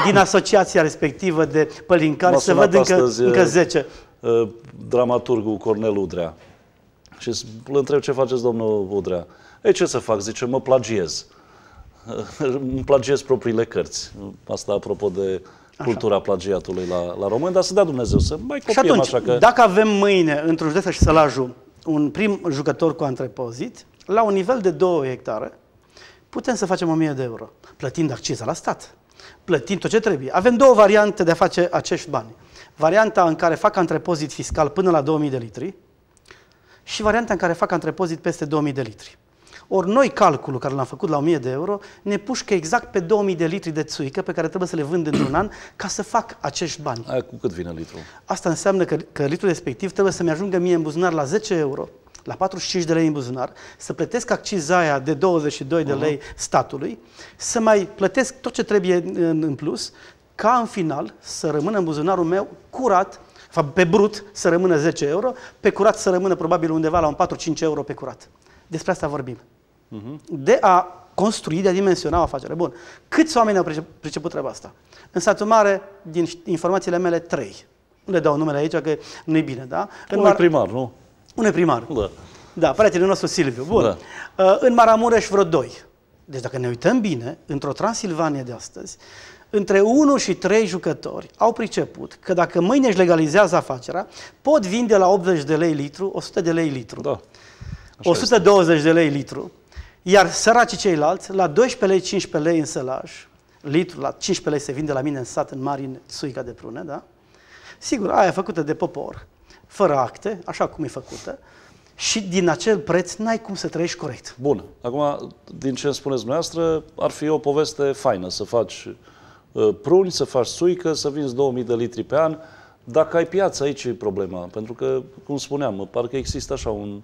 din asociația respectivă de pălincari, să văd încă, încă 10. Uh, uh, dramaturgul Cornel Udrea. Și îl întreb ce faceți, domnul Udrea. Ei, ce să fac? Zice, mă plagiez. (laughs) Îmi plagiez propriile cărți. Asta apropo de cultura plagiatului la, la român, dar să dea Dumnezeu să mai copiem. Și atunci, așa că... dacă avem mâine într-un județ și Sălajul un prim jucător cu antrepozit, la un nivel de 2 hectare, putem să facem 1000 de euro, plătind acciza la stat, plătind tot ce trebuie. Avem două variante de a face acești bani. Varianta în care fac antrepozit fiscal până la 2000 de litri și varianta în care fac antrepozit peste 2000 de litri. Ori noi calculul care l-am făcut la 1000 de euro ne pușcă exact pe 2000 de litri de țuică pe care trebuie să le vând într-un an ca să fac acești bani. Aia cu cât vine litru? Asta înseamnă că, că litrul respectiv trebuie să-mi ajungă mie în buzunar la 10 euro la 45 de lei în buzunar, să plătesc acciza aia de 22 uh-huh. de lei statului, să mai plătesc tot ce trebuie în, în plus, ca în final să rămână în buzunarul meu curat, pe brut să rămână 10 euro, pe curat să rămână probabil undeva la un 4-5 euro pe curat. Despre asta vorbim de a construi, de a dimensiona o afacere. Bun. Câți oameni au priceput treaba asta? În satul mare, din informațiile mele, trei. Nu le dau numele aici, că nu-i bine, da? Unul Mar... primar, nu? Unul primar. Da. Da, prietenul nostru Silviu. Bun. Da. Uh, în Maramureș vreo doi. Deci dacă ne uităm bine, într-o Transilvania de astăzi, între 1 și 3 jucători au priceput că dacă mâine își legalizează afacerea, pot vinde la 80 de lei litru, 100 de lei litru. Da. Așa 120 este. de lei litru iar săracii ceilalți, la 12 lei, 15 lei în sălaj, litru la 15 lei se vinde la mine în sat, în mari, în suica de prune, da? Sigur, aia făcută de popor, fără acte, așa cum e făcută, și din acel preț n-ai cum să trăiești corect. Bun. Acum, din ce spuneți dumneavoastră, ar fi o poveste faină să faci uh, pruni, să faci suică, să vinzi 2000 de litri pe an. Dacă ai piață, aici e problema. Pentru că, cum spuneam, parcă există așa un,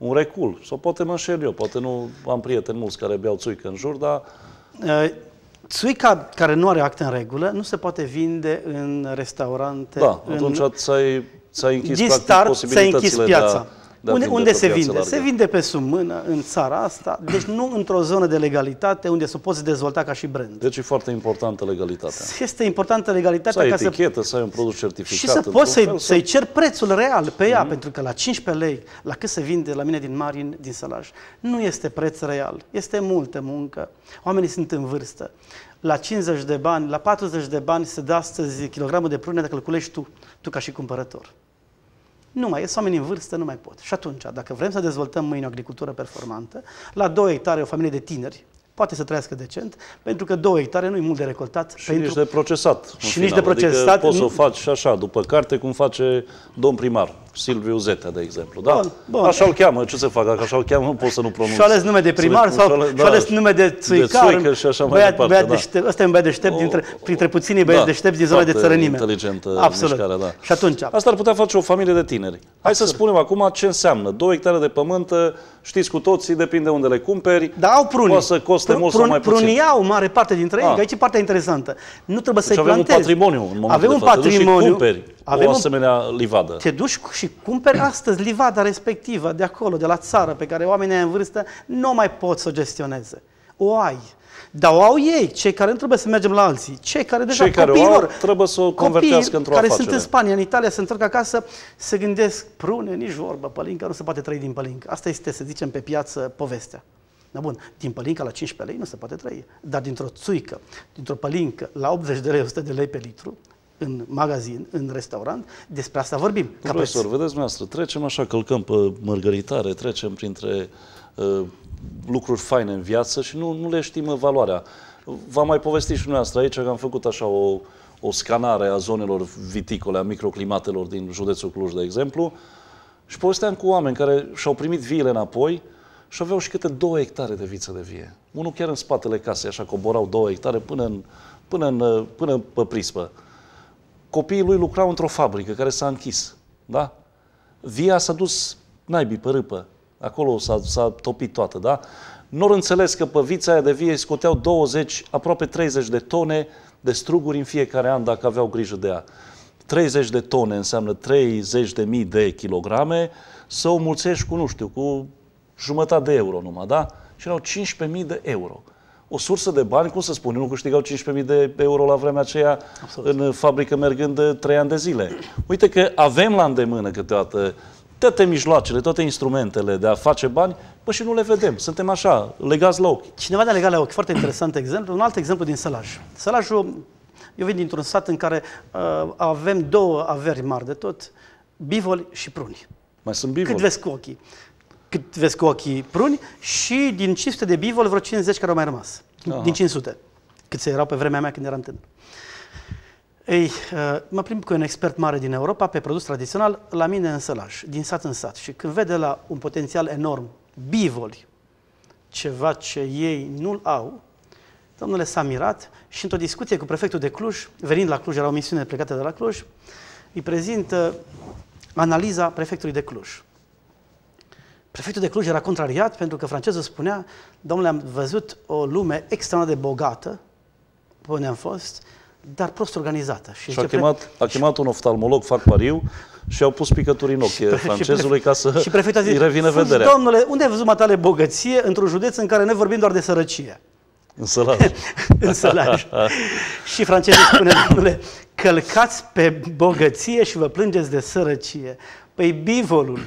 un recul. Sau poate mă înșel eu, poate nu am prieteni mulți care beau țuică în jur, dar... Țuica care nu are acte în regulă nu se poate vinde în restaurante. Da, atunci în... ți-ai, ai închis, practic, start, posibilitățile ți-ai închis piața. De a a unde, unde se vinde? Largă. Se vinde pe sub mână în țara asta, deci nu într-o zonă de legalitate unde să poți dezvolta ca și brand. Deci e foarte importantă legalitatea. Este importantă legalitatea. Să ai ca să... să ai un produs certificat. Și să poți să-i, să cer prețul real pe ea, mm-hmm. pentru că la 15 lei, la cât se vinde la mine din Marin, din Sălaj, nu este preț real. Este multă muncă. Oamenii sunt în vârstă la 50 de bani, la 40 de bani se dă astăzi kilogramul de prune dacă îl culegi tu, tu ca și cumpărător. Nu mai, sunt oameni în vârstă, nu mai pot. Și atunci, dacă vrem să dezvoltăm mâine o agricultură performantă, la 2 hectare o familie de tineri poate să trăiască decent, pentru că 2 hectare nu e mult de recoltat. Și pentru... nici de procesat. Și final. nici de adică procesat. Adică poți să o faci și așa, după carte, cum face domn primar. Silviu Zeta, de exemplu, da? Bun, bun. Așa îl cheamă, ce să fac? Dacă așa îl cheamă, nu pot să nu pronunț. Și a ales nume de primar sau da, ales nume de țuicar. De țuică și așa mai băiat, departe, băiat da. deștept, Ăsta e un băiat deștept, o, dintre, printre puținii băieți da, deștepți din zona de țărănime. inteligentă Absolut. mișcare, da. Și atunci... Asta ar putea face o familie de tineri. Absolut. Hai să spunem acum ce înseamnă. Două hectare de pământ, știți cu toții, depinde unde le cumperi. Da, au pruni. Poate să coste prun, mult prun, sau mai puțin. Pruniau mare parte dintre ei, A. Ah. aici e partea interesantă. Nu trebuie deci să-i plantezi. avem un patrimoniu în momentul avem de un față. patrimoniu. Avem o asemenea livadă. Te duci și cumperi astăzi livada respectivă de acolo, de la țară, pe care oamenii în vârstă nu mai pot să o gestioneze. O ai. Dar o au ei, cei care nu trebuie să mergem la alții, cei care deja cei care copiilor, au, trebuie să o convertească într-o care afacere. sunt în Spania, în Italia, se întorc acasă, se gândesc, prune, nici vorbă, pălinca nu se poate trăi din pălinca. Asta este, să zicem, pe piață povestea. Da, bun, din pălinca la 15 lei nu se poate trăi, dar dintr-o țuică, dintr-o pălincă la 80 de lei, 100 de lei pe litru, în magazin, în restaurant, despre asta vorbim. Profesor, vedeți noastră, trecem așa, călcăm pe mărgăritare, trecem printre uh, lucruri faine în viață și nu, nu le știm valoarea. V-am mai povestit și noastră aici că am făcut așa o, o scanare a zonelor viticole, a microclimatelor din județul Cluj, de exemplu, și povesteam cu oameni care și-au primit viile înapoi și aveau și câte două hectare de viță de vie. Unul chiar în spatele casei, așa coborau două hectare până, în, până, în, uh, până pe prispă copiii lui lucrau într-o fabrică care s-a închis. Da? Via s-a dus naibii pe râpă. Acolo s-a, topit toată, da? Nu înțeles că pe vița aia de vie scoteau 20, aproape 30 de tone de struguri în fiecare an dacă aveau grijă de ea. 30 de tone înseamnă 30 de mii de kilograme, să o mulțești cu, nu știu, cu jumătate de euro numai, da? Și erau 15.000 de euro o sursă de bani, cum să spun, nu câștigau 15.000 de euro la vremea aceea Absolut. în fabrică mergând de 3 ani de zile. Uite că avem la îndemână câteodată toate mijloacele, toate instrumentele de a face bani, păi și nu le vedem. Suntem așa, legați la ochi. Cineva de-a legat la ochi. Foarte interesant exemplu. Un alt exemplu din Sălaj. Sălajul, eu vin dintr-un sat în care uh, avem două averi mari de tot, bivoli și pruni. Mai sunt bivoli. Cât vezi cu ochii cât vezi cu ochii pruni, și din 500 de bivol vreo 50 care au mai rămas. Aha. Din 500. Cât se erau pe vremea mea când eram tânăr. Ei, uh, mă plimb cu un expert mare din Europa pe produs tradițional, la mine în sălaș, din sat în sat. Și când vede la un potențial enorm, bivoli, ceva ce ei nu-l au, domnule s-a mirat și într-o discuție cu prefectul de Cluj, venind la Cluj, era o misiune plecată de la Cluj, îi prezintă analiza prefectului de Cluj. Prefectul de Cluj era contrariat pentru că francezul spunea, domnule, am văzut o lume extrem de bogată, unde am fost, dar prost organizată. Și, și a, chemat, a chemat un oftalmolog, fac pariu, și au pus picături în ochi (laughs) francezului ca să și prefectul a zis, îi revine vederea. Domnule, unde ai văzut matale bogăție într-un județ în care ne vorbim doar de sărăcie? În sălaj. (laughs) în sălaj. (laughs) și francezul spune, domnule, călcați pe bogăție și vă plângeți de sărăcie. Păi bivolul,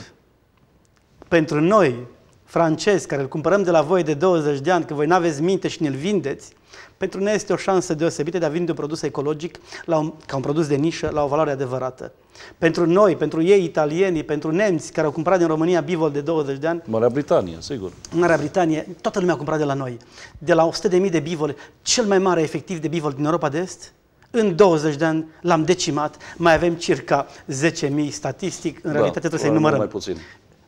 pentru noi, francezi, care îl cumpărăm de la voi de 20 de ani, că voi n-aveți minte și ne-l vindeți, pentru noi este o șansă deosebită de a vinde un produs ecologic la un, ca un produs de nișă la o valoare adevărată. Pentru noi, pentru ei italienii, pentru nemți care au cumpărat din România bivol de 20 de ani. Marea Britanie, sigur. Marea Britanie, toată lumea a cumpărat de la noi. De la 100.000 de bivol, cel mai mare efectiv de bivol din Europa de Est, în 20 de ani l-am decimat, mai avem circa 10.000 statistic, în da, realitate trebuie să-i numărăm. Mai puțin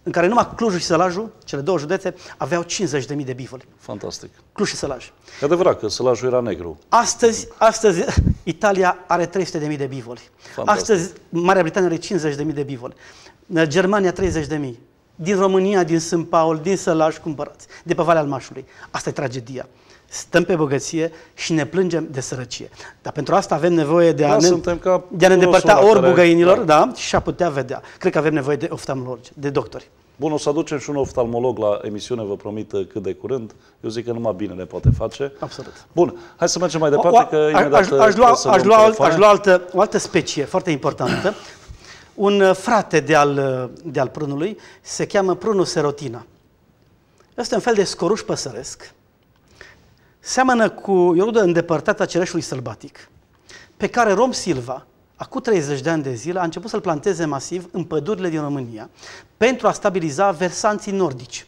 în care numai Clujul și Sălajul, cele două județe, aveau 50.000 de bifuri. Fantastic. Cluj și Sălaj. E adevărat că Sălajul era negru. Astăzi, astăzi Italia are 300.000 de bifuri. Astăzi Marea Britanie are 50.000 de bifuri. Germania 30.000. Din România, din Sâmpaul, din Sălaj cumpărați, de pe Valea Almașului. Asta e tragedia stăm pe bogăție și ne plângem de sărăcie. Dar pentru asta avem nevoie de a da, ne, de a ne îndepărta ori bugăinilor da. Da, și a putea vedea. Cred că avem nevoie de oftalmologi, de doctori. Bun, o să aducem și un oftalmolog la emisiune, vă promit, uh, cât de curând. Eu zic că numai bine ne poate face. Absolut. Bun, hai să mergem mai departe, o, o, că imediat aș, aș uh, lua, aș lua, alt, aș lua altă, o altă specie foarte importantă. Un uh, frate de al, de al prunului se cheamă prunul serotina. Este un fel de scoruș păsăresc seamănă cu o rudă îndepărtată a cereșului sălbatic, pe care Rom Silva, acum 30 de ani de zile, a început să-l planteze masiv în pădurile din România pentru a stabiliza versanții nordici.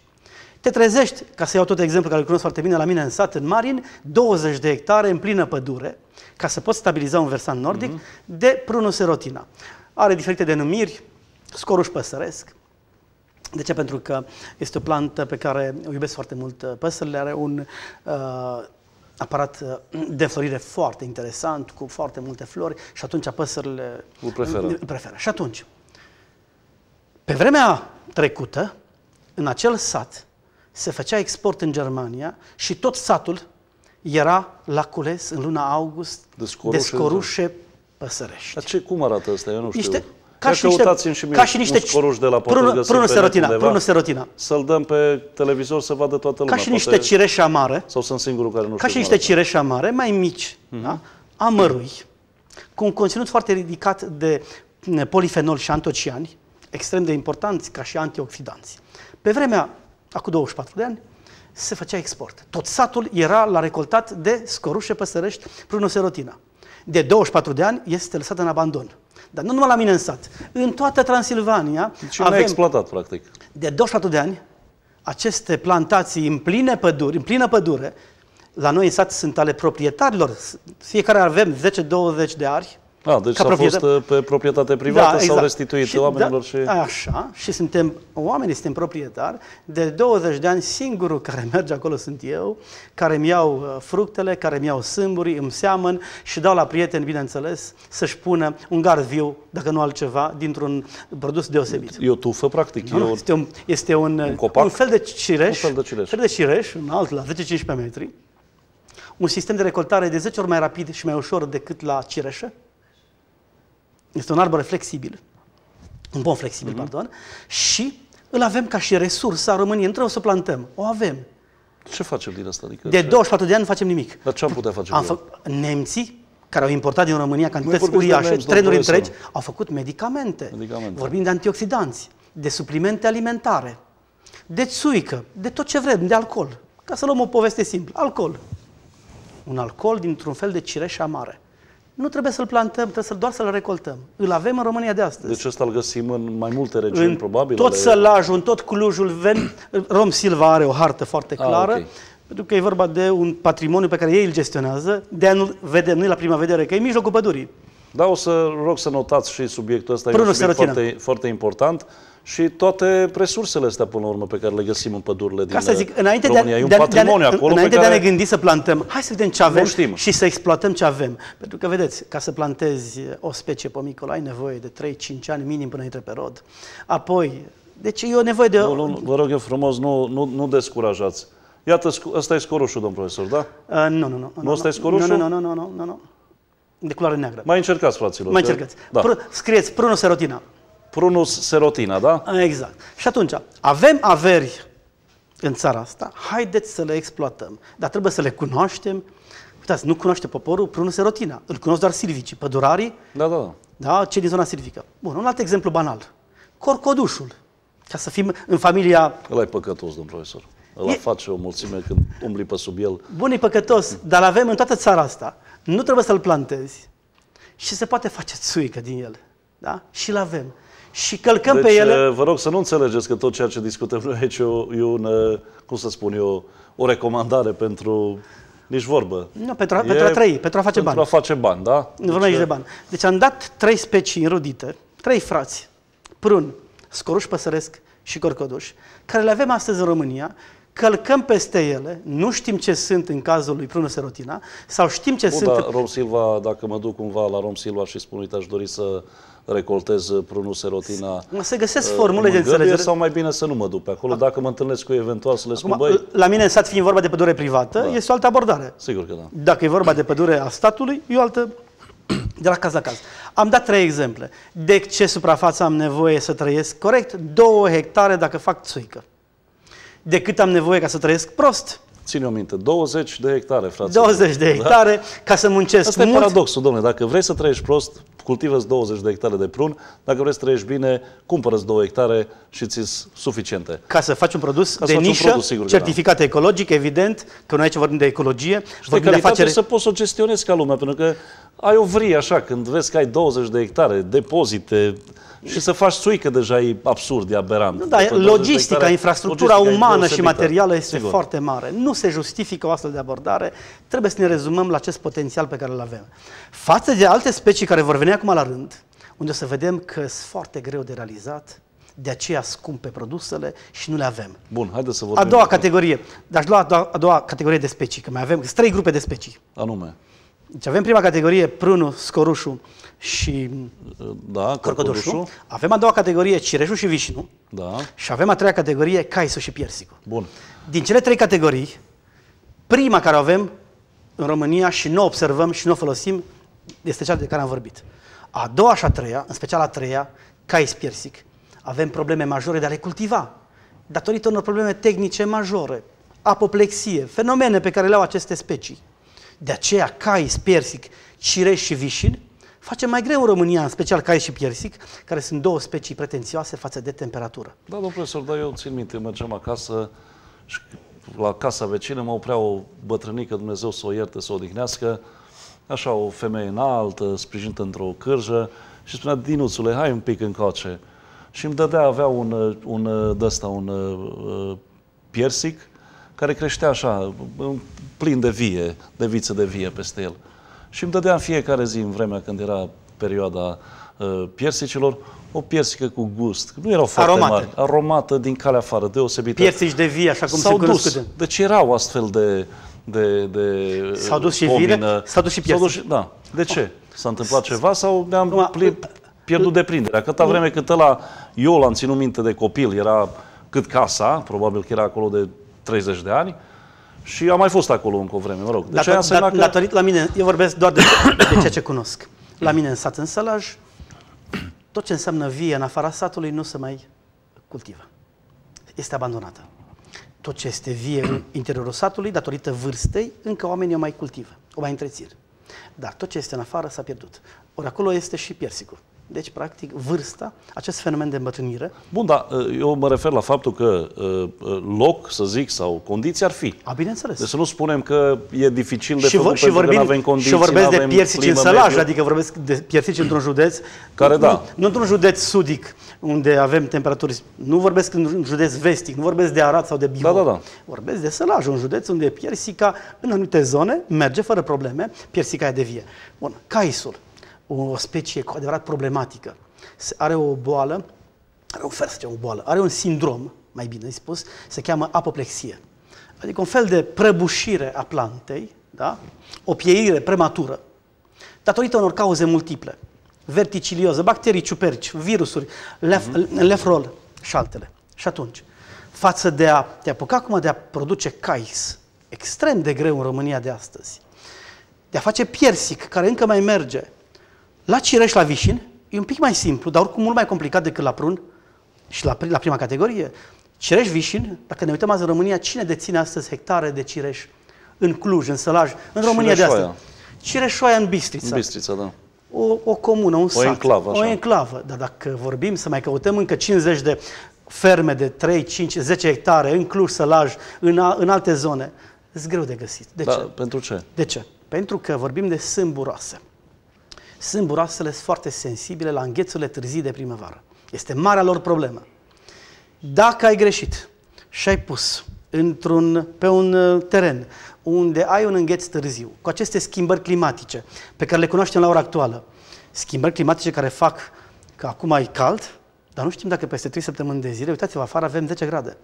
Te trezești, ca să iau tot exemplu care îl cunosc foarte bine la mine în sat, în Marin, 20 de hectare în plină pădure, ca să poți stabiliza un versant nordic, mm-hmm. de prunuserotina. Are diferite denumiri, scoruș păsăresc, de ce? Pentru că este o plantă pe care o iubesc foarte mult uh, păsările, are un uh, aparat uh, de florire foarte interesant, cu foarte multe flori și atunci păsările îl preferă. Îl preferă. Și atunci, pe vremea trecută, în acel sat, se făcea export în Germania și tot satul era la cules în luna august de scorușe, de scorușe da. păsărești. Dar ce, cum arată asta? Eu nu știu. Niște ca și niște, și mie ca și niște de la prună, prună serotina, prună serotina. Să-l dăm pe televizor să vadă toată lumea. Ca și niște cireșe amare. Sau sunt singurul care nu Ca și niște cireșe amare, mai mici, mm-hmm. da? amărui, cu un conținut foarte ridicat de polifenol și antociani, extrem de importanți ca și antioxidanți. Pe vremea, acum 24 de ani, se făcea export. Tot satul era la recoltat de scorușe păsărești prunoserotina. De 24 de ani este lăsat în abandon. Dar nu numai la mine în sat. În toată Transilvania deci avem... exploatat, practic. De 24 de ani, aceste plantații în pline păduri, în plină pădure, la noi în sat sunt ale proprietarilor. Fiecare avem 10-20 de ari a, deci s-a proprietate... fost uh, pe proprietate da, privată, da, exact. sau restituit și, da, oamenilor da, și... Așa, și suntem, oamenii suntem proprietari, de 20 de ani singurul care (laughs) merge acolo sunt eu, care îmi iau uh, fructele, care îmi iau sâmburi, îmi seamăn și dau la prieteni, bineînțeles, să-și pună un gard viu, dacă nu altceva, dintr-un produs deosebit. E o tufă, practic. Nu, Este, un, este un, un, uh, copac, un fel de cireș, un fel de cireș, fel de cireș un alt la 10-15 metri, un sistem de recoltare de 10 ori mai rapid și mai ușor decât la cireșă, este un arbore flexibil, un pom flexibil, mm-hmm. pardon, și îl avem ca și resursa României. Trebuie să plantăm. O avem. Ce facem din asta? Adică de ce? 24 de ani nu facem nimic. Dar ce am putea face? Am fă... Nemții, care au importat din România cantități uriașe, trenuri întregi, au făcut medicamente. medicamente. Vorbim de antioxidanți, de suplimente alimentare, de țuică, de tot ce vrem, de alcool. Ca să luăm o poveste simplă. Alcool. Un alcool dintr-un fel de cireș amare nu trebuie să-l plantăm, trebuie să doar să-l recoltăm. Îl avem în România de astăzi. Deci ăsta îl găsim în mai multe regiuni, în probabil. Tot ale... Sălajul, în tot Clujul, ven... Rom Silva are o hartă foarte ah, clară, A, okay. pentru că e vorba de un patrimoniu pe care ei îl gestionează, de nu vedem noi la prima vedere că e mijlocul pădurii. Da, o să rog să notați și subiectul ăsta, Prunul e un subiect foarte, foarte important și toate resursele astea, până la urmă, pe care le găsim în pădurile din Ca să zic, uh, înainte România. De a, e un de a, patrimoniu de a, acolo Înainte pe care... de a ne gândi să plantăm, hai să vedem ce avem știm. și să exploatăm ce avem. Pentru că, vedeți, ca să plantezi uh, o specie pomicolă, ai nevoie de 3-5 ani minim până intre pe rod. Apoi, deci e o nevoie de... Nu, nu, vă rog eu frumos, nu, nu, nu descurajați. Iată, ăsta e scorușul, domn profesor, da? Uh, nu, nu, nu. Nu ăsta e scorușul? Nu, nu, nu, nu, nu, nu. nu. De culoare neagră. Mai încercați, fraților. Mai încercați. Da. Pr- scrieți prunul serotina prunus, serotina, da? Exact. Și atunci, avem averi în țara asta, haideți să le exploatăm. Dar trebuie să le cunoaștem. Uitați, nu cunoaște poporul prunus serotina. Îl cunosc doar silvicii, pădurarii, da, da, da. Da, cei din zona silvică. Bun, un alt exemplu banal. Corcodușul. Ca să fim în familia... Ăla e păcătos, domn profesor. Ăla e... face o mulțime când umbli pe sub el. Bun, e păcătos, dar avem în toată țara asta. Nu trebuie să-l plantezi. Și se poate face țuică din el. Da? Și-l avem și călcăm deci, pe ele. Uh, vă rog să nu înțelegeți că tot ceea ce discutăm noi aici e, e un, uh, cum să spun eu, o recomandare pentru nici vorbă. Nu, pentru, a, pentru a trăi, pentru a face pentru bani. Pentru a face bani, da? Nu deci, vorbim aici de uh, bani. Deci am dat trei specii înrudite, trei frați, prun, scoruș păsăresc și corcoduș, care le avem astăzi în România, călcăm peste ele, nu știm ce sunt în cazul lui prunul Serotina, sau știm ce Bun, sunt... Da, Rom Silva, dacă mă duc cumva la Rom Silva și spun, uite, aș dori să recoltez uh, prunul-serotina Se găsesc uh, formule de înțelegere. Sau mai bine să nu mă duc pe acolo, dacă mă întâlnesc cu eventual să le spun, Acum, băi... La mine în sat, fiind vorba de pădure privată, da. este o altă abordare. Sigur că da. Dacă e vorba de pădure a statului, e o altă de la caz la caz. Am dat trei exemple. De ce suprafață am nevoie să trăiesc corect? Două hectare dacă fac țuică. De cât am nevoie ca să trăiesc prost? Ține o minte, 20 de hectare, frate. 20 de da. hectare, da? ca să muncesc Asta mult. e paradoxul, domnule. Dacă vrei să trăiești prost, cultivă 20 de hectare de prun. Dacă vrei să trăiești bine, cumpără 2 hectare și ți suficiente. Ca să faci un produs ca de nișă, produs, sigur, da. certificat da. ecologic, evident, că noi aici vorbim de ecologie, Știi, vorbim de afacere. să poți să o gestionezi ca lumea, pentru că ai o vrie așa când vezi că ai 20 de hectare, depozite, și să faci suică deja e absurd, e aberant. Nu, dar logistica, hectare, infrastructura logistica umană și materială este sigur. foarte mare. Nu se justifică o astfel de abordare. Trebuie să ne rezumăm la acest potențial pe care îl avem. Față de alte specii care vor veni acum la rând, unde o să vedem că sunt foarte greu de realizat, de aceea scumpe produsele și nu le avem. Bun, haideți să vorbim. A doua categorie, dar aș lua a doua, a doua categorie de specii, că mai avem, că sunt trei grupe de specii. Anume. Deci avem prima categorie prunul, scorușul și da, mm, corcodușul. Avem a doua categorie cireșul și vișinul. Da. Și avem a treia categorie caisul și piersicul. Bun. Din cele trei categorii, prima care o avem în România și nu o observăm și nu o folosim este cea de care am vorbit. A doua și a treia, în special a treia, cais piersic, avem probleme majore de a le cultiva, datorită unor probleme tehnice majore, apoplexie, fenomene pe care le au aceste specii. De aceea cais, persic, cireș și vișin face mai greu în România, în special cai și piersic, care sunt două specii pretențioase față de temperatură. Da, domnul profesor, dar eu țin minte, mergeam acasă și la casa vecină mă oprea o bătrânică, Dumnezeu să o ierte, să o odihnească, așa o femeie înaltă, sprijinită într-o cârjă și spunea, Dinuțule, hai un pic încoace. Și îmi dădea, avea un, un, un, un uh, piersic care creștea așa, plin de vie, de viță de vie peste el. Și îmi dădea în fiecare zi, în vremea când era perioada uh, piersicilor, o piersică cu gust. Nu erau foarte aromată. mari, aromată din calea afară, deosebită. Piersici de vie, așa cum S-au se cunoscute. De Deci erau astfel de de, de S-au dus și vine, s-au dus și piersici. da. De ce? S-a întâmplat ceva sau ne-am uh, pierdut uh, deprinderea? Câta uh, vreme cât ăla, eu l-am ținut minte de copil, era cât casa, probabil că era acolo de 30 de ani și am mai fost acolo încă o vreme, mă rog. Deci dat, dat, că... Datorit la mine, eu vorbesc doar de, de ceea ce cunosc. La mine în sat, în sălaj, tot ce înseamnă vie în afara satului nu se mai cultivă. Este abandonată. Tot ce este vie în interiorul satului, datorită vârstei, încă oamenii o mai cultivă, o mai întrețin. Dar tot ce este în afară s-a pierdut. Ori acolo este și piersicul. Deci, practic, vârsta, acest fenomen de îmbătrânire. Bun, dar uh, eu mă refer la faptul că uh, uh, loc, să zic, sau condiții ar fi. A, bineînțeles. Deci să nu spunem că e dificil de și făcut și pentru vorbim, că avem condiții, Și vorbesc de piersici în sălaj, mediu. adică vorbesc de piersici într-un județ. Care, da. Nu, nu într-un județ sudic, unde avem temperaturi. Nu vorbesc în județ vestic, nu vorbesc de Arad sau de Bihor. Da, da, da. Vorbesc de sălaj, un județ unde piersica, în anumite zone, merge fără probleme, piersica e de vie. Bun, caisul o specie cu adevărat problematică. Are o boală, are un fel, să zicem, o boală, are un sindrom, mai bine spus, se cheamă apoplexie. Adică un fel de prăbușire a plantei, da? o pieire prematură, datorită unor cauze multiple. Verticilioză, bacterii ciuperci, virusuri, lef, mm-hmm. lefrol și altele. Și atunci, față de a te apuca acum de a produce cais, extrem de greu în România de astăzi, de a face piersic, care încă mai merge, la cireș, la vișin, e un pic mai simplu, dar oricum mult mai complicat decât la prun și la, la prima categorie. Cireș, vișin, dacă ne uităm azi în România, cine deține astăzi hectare de cireș în Cluj, în Sălaj, în România de astăzi? Cireșoaia în Bistrița. În Bistrița, da. O, o comună, un o sat, enclavă, așa. o enclavă. Dar dacă vorbim să mai căutăm încă 50 de ferme de 3, 5, 10 hectare în Cluj, Sălaj, în, a, în alte zone, sunt greu de găsit. De da, ce? Pentru ce? De ce? Pentru că vorbim de sâmburoase. Sunt buroasele foarte sensibile la înghețurile târzii de primăvară. Este marea lor problemă. Dacă ai greșit și ai pus într-un, pe un uh, teren unde ai un îngheț târziu, cu aceste schimbări climatice pe care le cunoaștem la ora actuală, schimbări climatice care fac că acum e cald, dar nu știm dacă peste 3 săptămâni de zile, uitați-vă, afară avem 10 grade.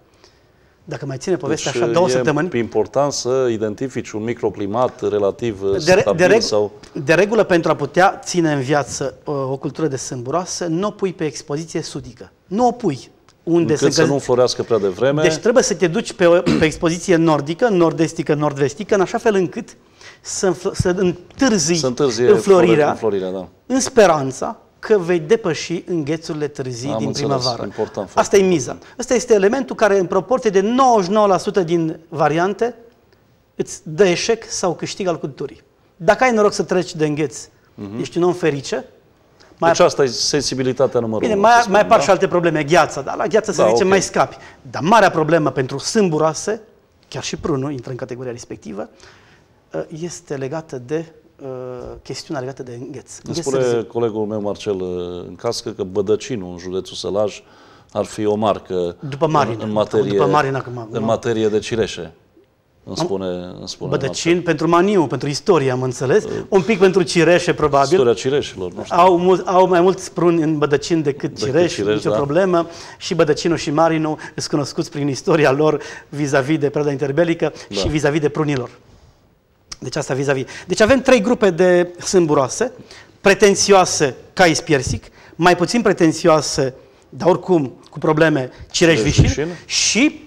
Dacă mai ține povestea deci așa două e săptămâni... e important să identifici un microclimat relativ de, stabil de reg- sau... De regulă, pentru a putea ține în viață uh, o cultură de sâmburoasă, nu o pui pe expoziție sudică. Nu o pui unde încât să, să nu florească prea devreme. Deci trebuie să te duci pe, o, pe expoziție nordică, nord-estică, nord-vestică, în așa fel încât să, să întârzii să înflorirea, înflorirea da. în speranța că vei depăși înghețurile târzii Am din înțeles, primăvară. Important, Asta e miza. Asta este elementul care în proporție de 99% din variante îți dă eșec sau câștig al culturii. Dacă ai noroc să treci de îngheț, uh-huh. ești un om ferice, mai deci asta e sensibilitatea numărul Bine, mai, spun, mai apar da? și alte probleme, gheața, dar la gheață da, să zicem okay. mai scapi. Dar marea problemă pentru sâmburoase, chiar și prunul intră în categoria respectivă, ă, este legată de Uh, chestiunea legată de îngheț. Îmi spune colegul meu, Marcel, uh, în cască, că Bădăcinul, în județul Sălaj, ar fi o marcă după Marina, în, materie, după Marina, acum, în materie de cireșe. Îmi spune, îmi spune Bădăcin Marcel. pentru maniu, pentru istorie, am înțeles. Uh, un pic pentru cireșe, probabil. Istoria cireșilor, nu știu. Au, mult, au mai mulți pruni în Bădăcin decât de cireș, cireș, nicio da. problemă. Și Bădăcinul și Marinu sunt cunoscuți prin istoria lor vis-a-vis -vis de perioada interbelică da. și vis-a-vis -vis de prunilor. Deci asta vis-a-vis. Deci avem trei grupe de sâmburoase, pretențioase ca ispiersic, mai puțin pretențioase, dar oricum cu probleme cireș vișin și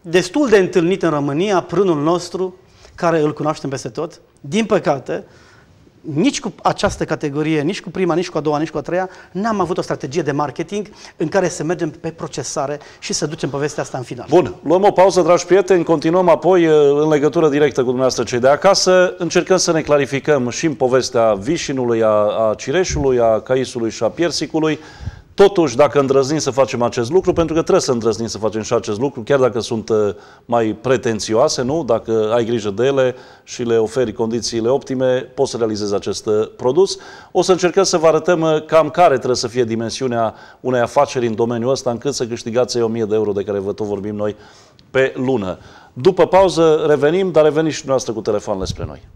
destul de întâlnit în România prânul nostru, care îl cunoaștem peste tot, din păcate, nici cu această categorie, nici cu prima, nici cu a doua, nici cu a treia, n-am avut o strategie de marketing în care să mergem pe procesare și să ducem povestea asta în final. Bun, luăm o pauză, dragi prieteni, continuăm apoi uh, în legătură directă cu dumneavoastră cei de acasă, încercăm să ne clarificăm și în povestea vișinului, a, a cireșului, a caisului și a piersicului, Totuși, dacă îndrăznim să facem acest lucru, pentru că trebuie să îndrăznim să facem și acest lucru, chiar dacă sunt uh, mai pretențioase, nu? Dacă ai grijă de ele și le oferi condițiile optime, poți să realizezi acest uh, produs. O să încercăm să vă arătăm uh, cam care trebuie să fie dimensiunea unei afaceri în domeniul ăsta, încât să câștigați 1000 de euro de care vă tot vorbim noi pe lună. După pauză revenim, dar revenim și dumneavoastră cu telefoanele spre noi.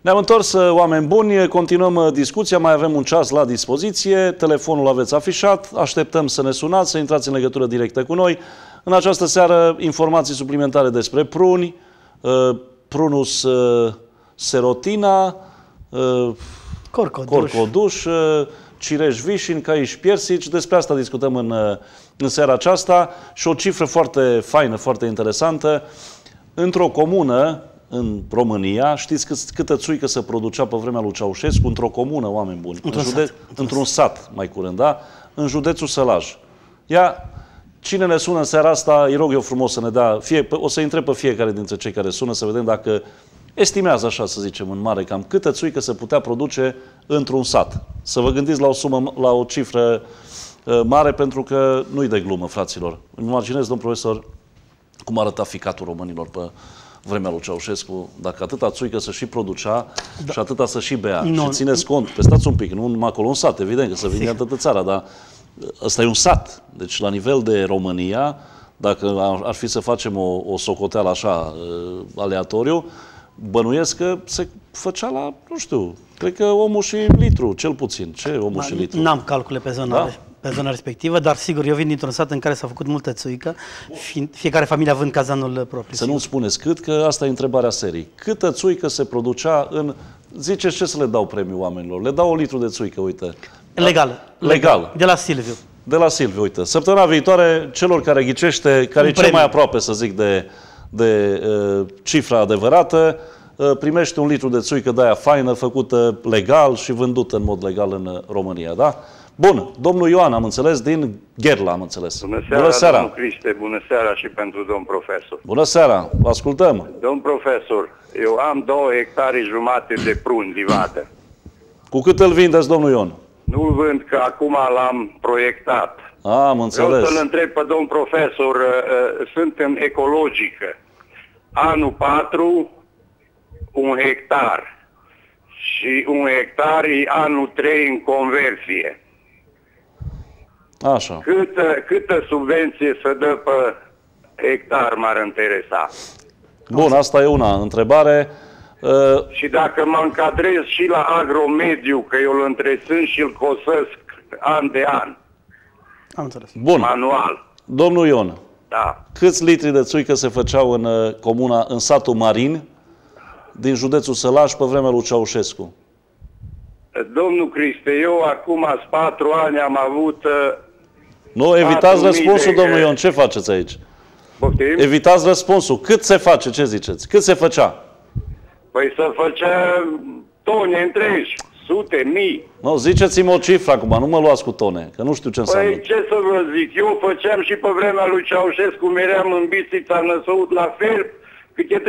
Ne-am întors, uh, oameni buni, continuăm uh, discuția, mai avem un ceas la dispoziție, telefonul aveți afișat, așteptăm să ne sunați, să intrați în legătură directă cu noi. În această seară, informații suplimentare despre pruni, uh, prunus serotina, corcoduș, corcoduș cireș vișin, caiș piersici, despre asta discutăm în, în seara aceasta și o cifră foarte faină, foarte interesantă. Într-o comună, în România, știți cât, câtă țuică se producea pe vremea lui Ceaușescu într-o comună, oameni buni, într-un, în jude- sat, într-un sat, mai curând, da? În județul Sălaj. Ia, cine ne sună în seara asta, îi rog eu frumos să ne dea, fie, o să întreb pe fiecare dintre cei care sună să vedem dacă estimează așa, să zicem, în mare cam câtă țuică se putea produce într-un sat. Să vă gândiți la o sumă, la o cifră uh, mare, pentru că nu-i de glumă, fraților. Îmi imaginez, domn profesor, cum arăta ficatul românilor pe vremea lui Ceaușescu, dacă atâta țuică să și producea da. și atâta să și bea. No. Și țineți cont, pe stați un pic, nu numai acolo un sat, evident că să vinde atâta țara, dar ăsta e un sat. Deci la nivel de România, dacă ar fi să facem o, o socoteală așa uh, aleatoriu, bănuiesc că se făcea la, nu știu, cred că omul și litru, cel puțin. Ce omul da, și litru? N-am calcule pe zona da? pe zona respectivă, dar sigur, eu vin dintr-un sat în care s-a făcut multă țuică, fiecare familie având cazanul propriu. Să nu spuneți cât, că asta e întrebarea serii. Câtă țuică se producea în... Ziceți ce să le dau premiu oamenilor? Le dau o litru de țuică, uite. Legal. Legal. De la Silviu. De la Silviu, uite. Săptămâna viitoare, celor care ghicește, care Un e cel mai aproape, să zic, de, de uh, cifra adevărată, uh, primește un litru de țuică de aia faină, făcută legal și vândută în mod legal în uh, România, da? Bun, domnul Ioan, am înțeles, din Gherla, am înțeles. Bună seara, bună seara. domnul Criste, bună seara și pentru domn profesor. Bună seara, vă ascultăm. Domn profesor, eu am două hectare jumate de prun divată. Cu cât îl vindeți, domnul Ion? Nu-l vând, că acum l-am proiectat. A, am înțeles. Vreau să-l întreb pe domn profesor, uh, uh, sunt în ecologică. Anul 4, un hectar. Și un hectar e anul 3 în conversie. Așa. Câtă, câtă subvenție să dă pe hectar m-ar interesa? Bun, asta e una întrebare. Uh, și dacă mă încadrez și la agromediu, că eu îl întresând și îl cosesc an de an. Am înțeles. Bun. Manual. Domnul Ion, da. câți litri de țuică se făceau în uh, comuna, în satul Marin, din județul Sălaș, pe vremea lui Ceaușescu? Domnul Criste, eu acum patru ani am avut uh, nu, evitați răspunsul, domnul Ion. Ce faceți aici? Poftim? Evitați răspunsul. Cât se face? Ce ziceți? Cât se făcea? Păi se făcea tone întregi, sute, mii. Nu, ziceți-mi o cifră acum, nu mă luați cu tone, că nu știu ce înseamnă. Păi ce să vă zic, eu făceam și pe vremea lui Ceaușescu, meream în bistrița năsăut la fel, câte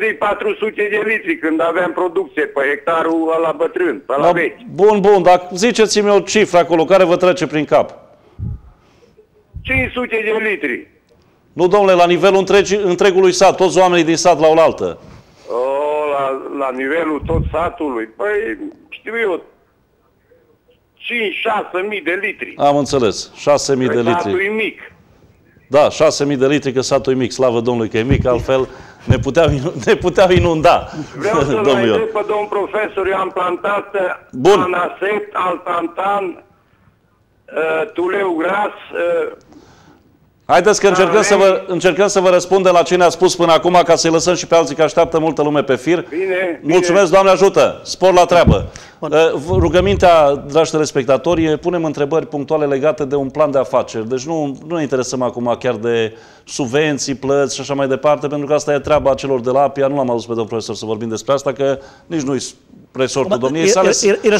3-400 de litri când aveam producție pe hectarul la bătrân, pe la, da, vechi. Bun, bun, dar ziceți-mi o cifră acolo care vă trece prin cap. 500 de litri. Nu, domnule, la nivelul întregi, întregului sat, toți oamenii din sat la oaltă. O, la, la nivelul tot satului. Păi, știu eu, 5 6000 de litri. Am înțeles, 6.000 mii de litri. Satul e mic. Da, 6.000 de litri, că satul e mic. Slavă Domnului că e mic, altfel ne puteau, (laughs) ne puteau inunda. Vreau să (laughs) domnul pe domn profesor, eu am plantat Bun. anaset, altantan, Eh, tu Tuleu Gras... Uh, Haideți că încercăm să, vă, încercăm să vă răspundem la cine a spus până acum, ca să-i lăsăm și pe alții, că așteaptă multă lume pe fir. Bine, Mulțumesc, bine. Doamne ajută! Spor la treabă! Bun. Eh, rugămintea, dragi telespectatori, punem întrebări punctuale legate de un plan de afaceri. Deci nu, nu ne interesăm acum chiar de subvenții, plăți și așa mai departe, pentru că asta e treaba celor de la APIA. Nu l-am adus pe domnul profesor să vorbim despre asta, că nici nu-i resortul domniei sale.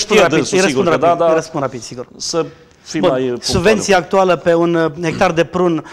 rapid, sigur. Îi da, răspund rapid, sigur. Să fi Bun, mai Subvenția actuală pe un uh, hectar de prun,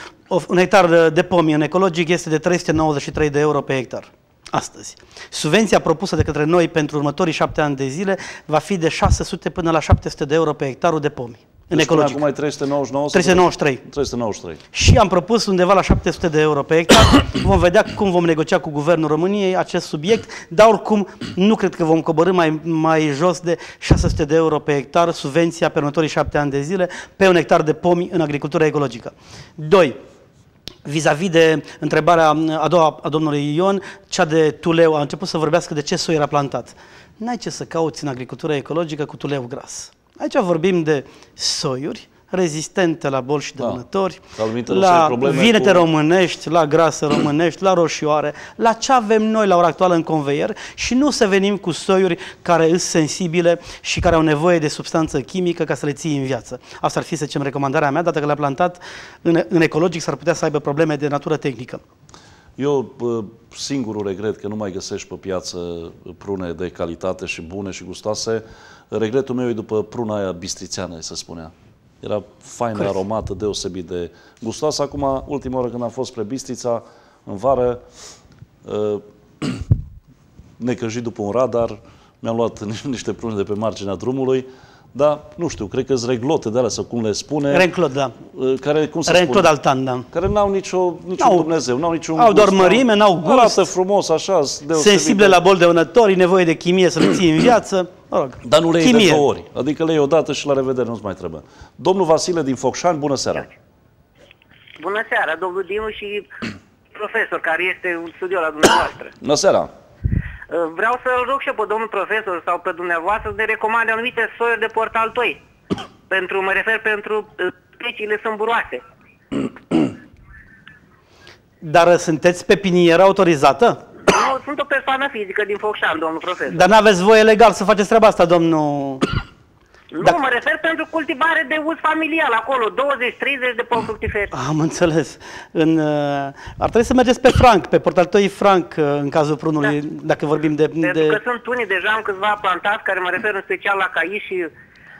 un hectar de pomi în ecologic este de 393 de euro pe hectar astăzi. Subvenția propusă de către noi pentru următorii șapte ani de zile va fi de 600 până la 700 de euro pe hectarul de pomi în deci ecologic. acum ai 399? 393. 393. Și am propus undeva la 700 de euro pe hectar. (coughs) vom vedea cum vom negocia cu Guvernul României acest subiect, dar oricum nu cred că vom coborâ mai, mai jos de 600 de euro pe hectar subvenția pe următorii șapte ani de zile pe un hectar de pomi în agricultura ecologică. 2 vis-a-vis -vis de întrebarea a doua a domnului Ion, cea de tuleu, a început să vorbească de ce soi era plantat. N-ai ce să cauți în agricultura ecologică cu tuleu gras. Aici vorbim de soiuri rezistente la boli și da. dăunători, la vinete cu... românești, la grasă românești, la roșioare, la ce avem noi la ora actuală în conveier și nu să venim cu soiuri care sunt sensibile și care au nevoie de substanță chimică ca să le ții în viață. Asta ar fi, să zicem, recomandarea mea, dată că le-a plantat în, în ecologic, s-ar putea să aibă probleme de natură tehnică. Eu singurul regret că nu mai găsești pe piață prune de calitate și bune și gustoase. Regretul meu e după pruna aia bistrițeană, se spunea. Era faină, Crezi. aromată, deosebit de gustoasă. Acum, ultima oră când am fost spre Bistrița, în vară, ă, (clears throat) necăjit după un radar, mi-am luat (laughs) niște prune de pe marginea drumului, da, nu știu, cred că sunt reglote de alea, sau cum le spune. Reglote, da. Uh, care, cum se Renclot spune? altan, da. Care n-au nicio, niciun n-au, Dumnezeu, n-au niciun Au doar mărime, n-au gust. Arată frumos, așa, Sensibile la bol de unători, nevoie de chimie să le ții în viață. Mă rog, Dar nu le iei de două ori. Adică le iei odată și la revedere, nu-ți mai trebuie. Domnul Vasile din Focșani, bună seara. Bună seara, domnul Dinu și (clears throat) profesor care este un studio la dumneavoastră. Bună seara. Uh, vreau să-l rog și pe domnul profesor sau pe dumneavoastră să ne recomande anumite soiuri de portal portaltoi. (clears throat) Pentru, mă refer pentru speciile uh, sâmburoase. (clears throat) Dar uh, sunteți pe piniera autorizată? Nu, sunt o persoană fizică din Focșan, domnul profesor. Dar n-aveți voie legal să faceți treaba asta, domnul... (clears throat) Nu, Dacă... mă refer pentru cultivare de uz familial acolo, 20-30 de pomi fructiferi. Ah, am înțeles. În, uh, ar trebui să mergeți pe Franc, pe portalul Franc, uh, în cazul prunului, da. dacă vorbim de... Pentru de... că sunt unii deja, am câțiva plantați, care mă refer în special la cai și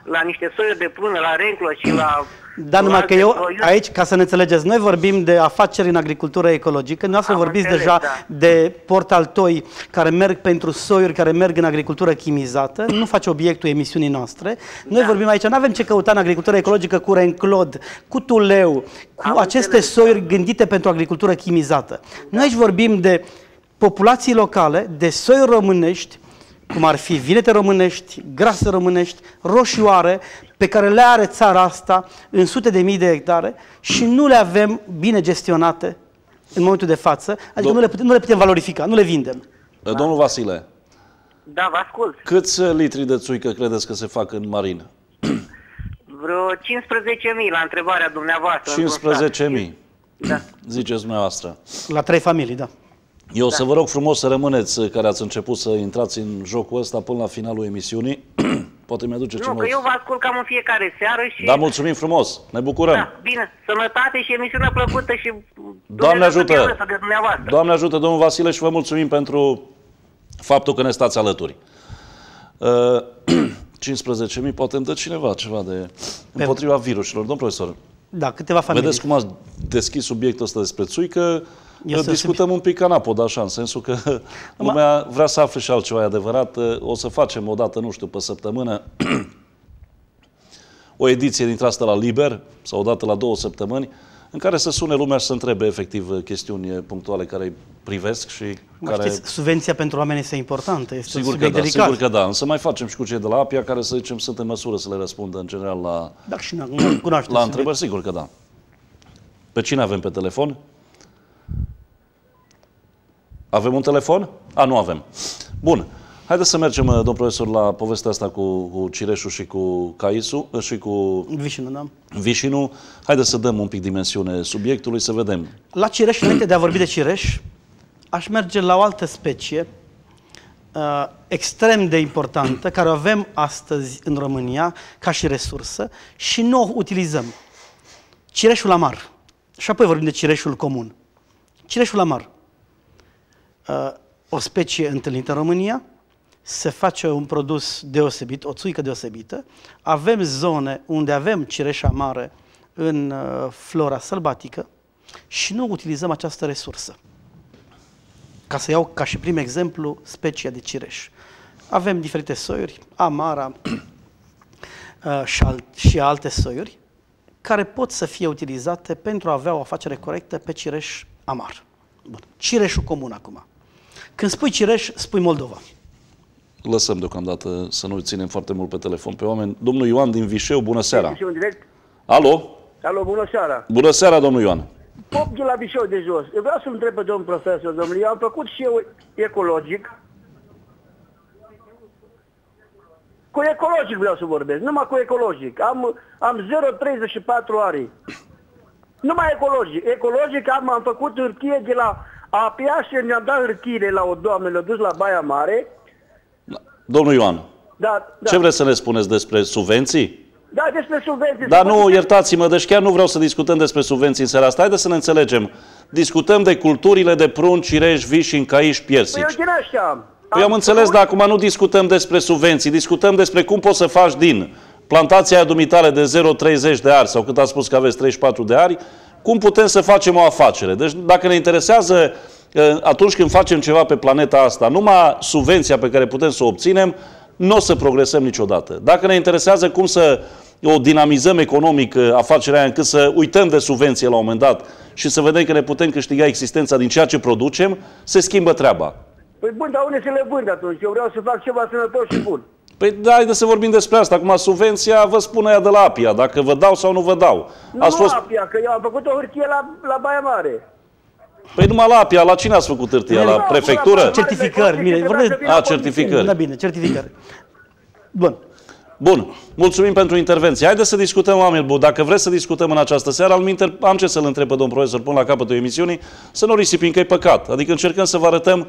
la niște soiuri de prună, la renclă și la da, numai că eu aici, ca să ne înțelegeți, noi vorbim de afaceri în agricultură ecologică, Nu să vorbiți înțeles, deja da. de portaltoi care merg pentru soiuri, care merg în agricultură chimizată, nu face obiectul emisiunii noastre. Noi da. vorbim aici, nu avem ce căuta în agricultură ecologică cu renclod, cu tuleu, cu Am aceste înțeles. soiuri da. gândite pentru agricultură chimizată. Da. Noi aici vorbim de populații locale, de soiuri românești, cum ar fi vinete românești, grase românești, roșioare, pe care le are țara asta în sute de mii de hectare și nu le avem bine gestionate în momentul de față, adică nu, le putem, nu le putem valorifica, nu le vindem. Eh, domnul da. Vasile. Da, vă ascult. Câți eh, litri de țuică credeți că se fac în marină? (clears throat) Vreo 15.000 la întrebarea dumneavoastră. 15.000. Da. Ziceți dumneavoastră. La trei familii, da. Eu da. să vă rog frumos să rămâneți uh, care ați început să intrați în jocul ăsta până la finalul emisiunii. (clears throat) Poate mi-aduceți Nu, că eu vă ascult cam în fiecare seară și... Da, mulțumim frumos! Ne bucurăm! Da, bine! Sănătate și emisiunea plăcută și... Doamne ajută! Doamne ajută, domnul Vasile, și vă mulțumim pentru faptul că ne stați alături. Uh, 15.000, (clears throat) poate îmi dă cineva ceva de... împotriva virusilor, domn profesor. Da, câteva familii. Vedeți cum ați deschis subiectul ăsta despre țuică, că eu discutăm un pic ca napod, da, așa, în sensul că lumea vrea să afle și altceva, adevărat. O să facem o dată, nu știu, pe săptămână, (clears throat) o ediție dintre asta la liber, sau o dată la două săptămâni, în care să sune lumea și să întrebe efectiv chestiuni punctuale care îi privesc și mă da, care... Știți, subvenția pentru oameni este importantă, este sigur un că da, delicat. Sigur că da, însă mai facem și cu cei de la APIA care să zicem sunt în măsură să le răspundă în general la, da, și la întrebări, sigur că da. Pe cine avem pe telefon? Avem un telefon? A, nu avem. Bun. Haideți să mergem, uh, domn profesor, la povestea asta cu, cu Cireșul și cu Caisu uh, și cu... Vișinu, da? Vișinu. Haideți să dăm un pic dimensiune subiectului, să vedem. La Cireș, înainte de a vorbi de Cireș, aș merge la o altă specie uh, extrem de importantă, care o avem astăzi în România ca și resursă și nu o utilizăm. Cireșul amar. Și apoi vorbim de cireșul comun. Cireșul amar. Uh, o specie întâlnită în România, se face un produs deosebit, o țuică deosebită. Avem zone unde avem cireșa mare în uh, flora sălbatică și nu utilizăm această resursă. Ca să iau ca și prim exemplu specia de cireș. Avem diferite soiuri, amara (clears throat) uh, și alte soiuri, care pot să fie utilizate pentru a avea o afacere corectă pe cireș amar. Bun. Cireșul comun acum. Când spui Cireș, spui Moldova. Lăsăm deocamdată să nu ținem foarte mult pe telefon pe oameni. Domnul Ioan din Vișeu, bună seara! Vișeu, direct? Alo? Alo, bună seara! Bună seara, domnul Ioan! Pop de la Vișeu de jos. Eu vreau să-l întreb pe domnul profesor, domnul. eu am făcut și eu ecologic. Cu ecologic vreau să vorbesc, numai cu ecologic. Am, am 0,34 ani. Numai ecologic. Ecologic am, am făcut urchie de la a Piașe ne a dat hârtire la o doamnă, le-a dus la Baia Mare. Domnul Ioan, da, da. ce vreți să ne spuneți despre subvenții? Da, despre subvenții. Dar nu, iertați-mă, deci chiar nu vreau să discutăm despre subvenții în seara asta. Haideți să ne înțelegem. Discutăm de culturile de prun, cireș, vișin, caiși, piersici. Păi eu din așa. Păi am, înțeles, dar acum nu discutăm despre subvenții, discutăm despre cum poți să faci din plantația dumitale de 0,30 de ari sau cât a spus că aveți 34 de ari, cum putem să facem o afacere. Deci dacă ne interesează eh, atunci când facem ceva pe planeta asta, numai subvenția pe care putem să o obținem, nu o să progresăm niciodată. Dacă ne interesează cum să o dinamizăm economic eh, afacerea aia încât să uităm de subvenție la un moment dat și să vedem că ne putem câștiga existența din ceea ce producem, se schimbă treaba. Păi bun, dar unde se le vând atunci? Eu vreau să fac ceva sănătos și bun. Păi da, de să vorbim despre asta. Acum subvenția vă spun aia de la APIA, dacă vă dau sau nu vă dau. Nu ați fost... APIA, că eu am făcut o hârtie la, la Baia Mare. Păi numai la APIA, la cine ați făcut hârtia? La prefectură? Certificări, mire. Vorbe... A, certificări. Da, bine, certificări. Bun. Bun, mulțumim pentru intervenție. Haideți să discutăm, oameni buni. Dacă vreți să discutăm în această seară, am ce să-l întreb pe domn profesor până la capătul emisiunii, să nu risipim, că e păcat. Adică încercăm să vă arătăm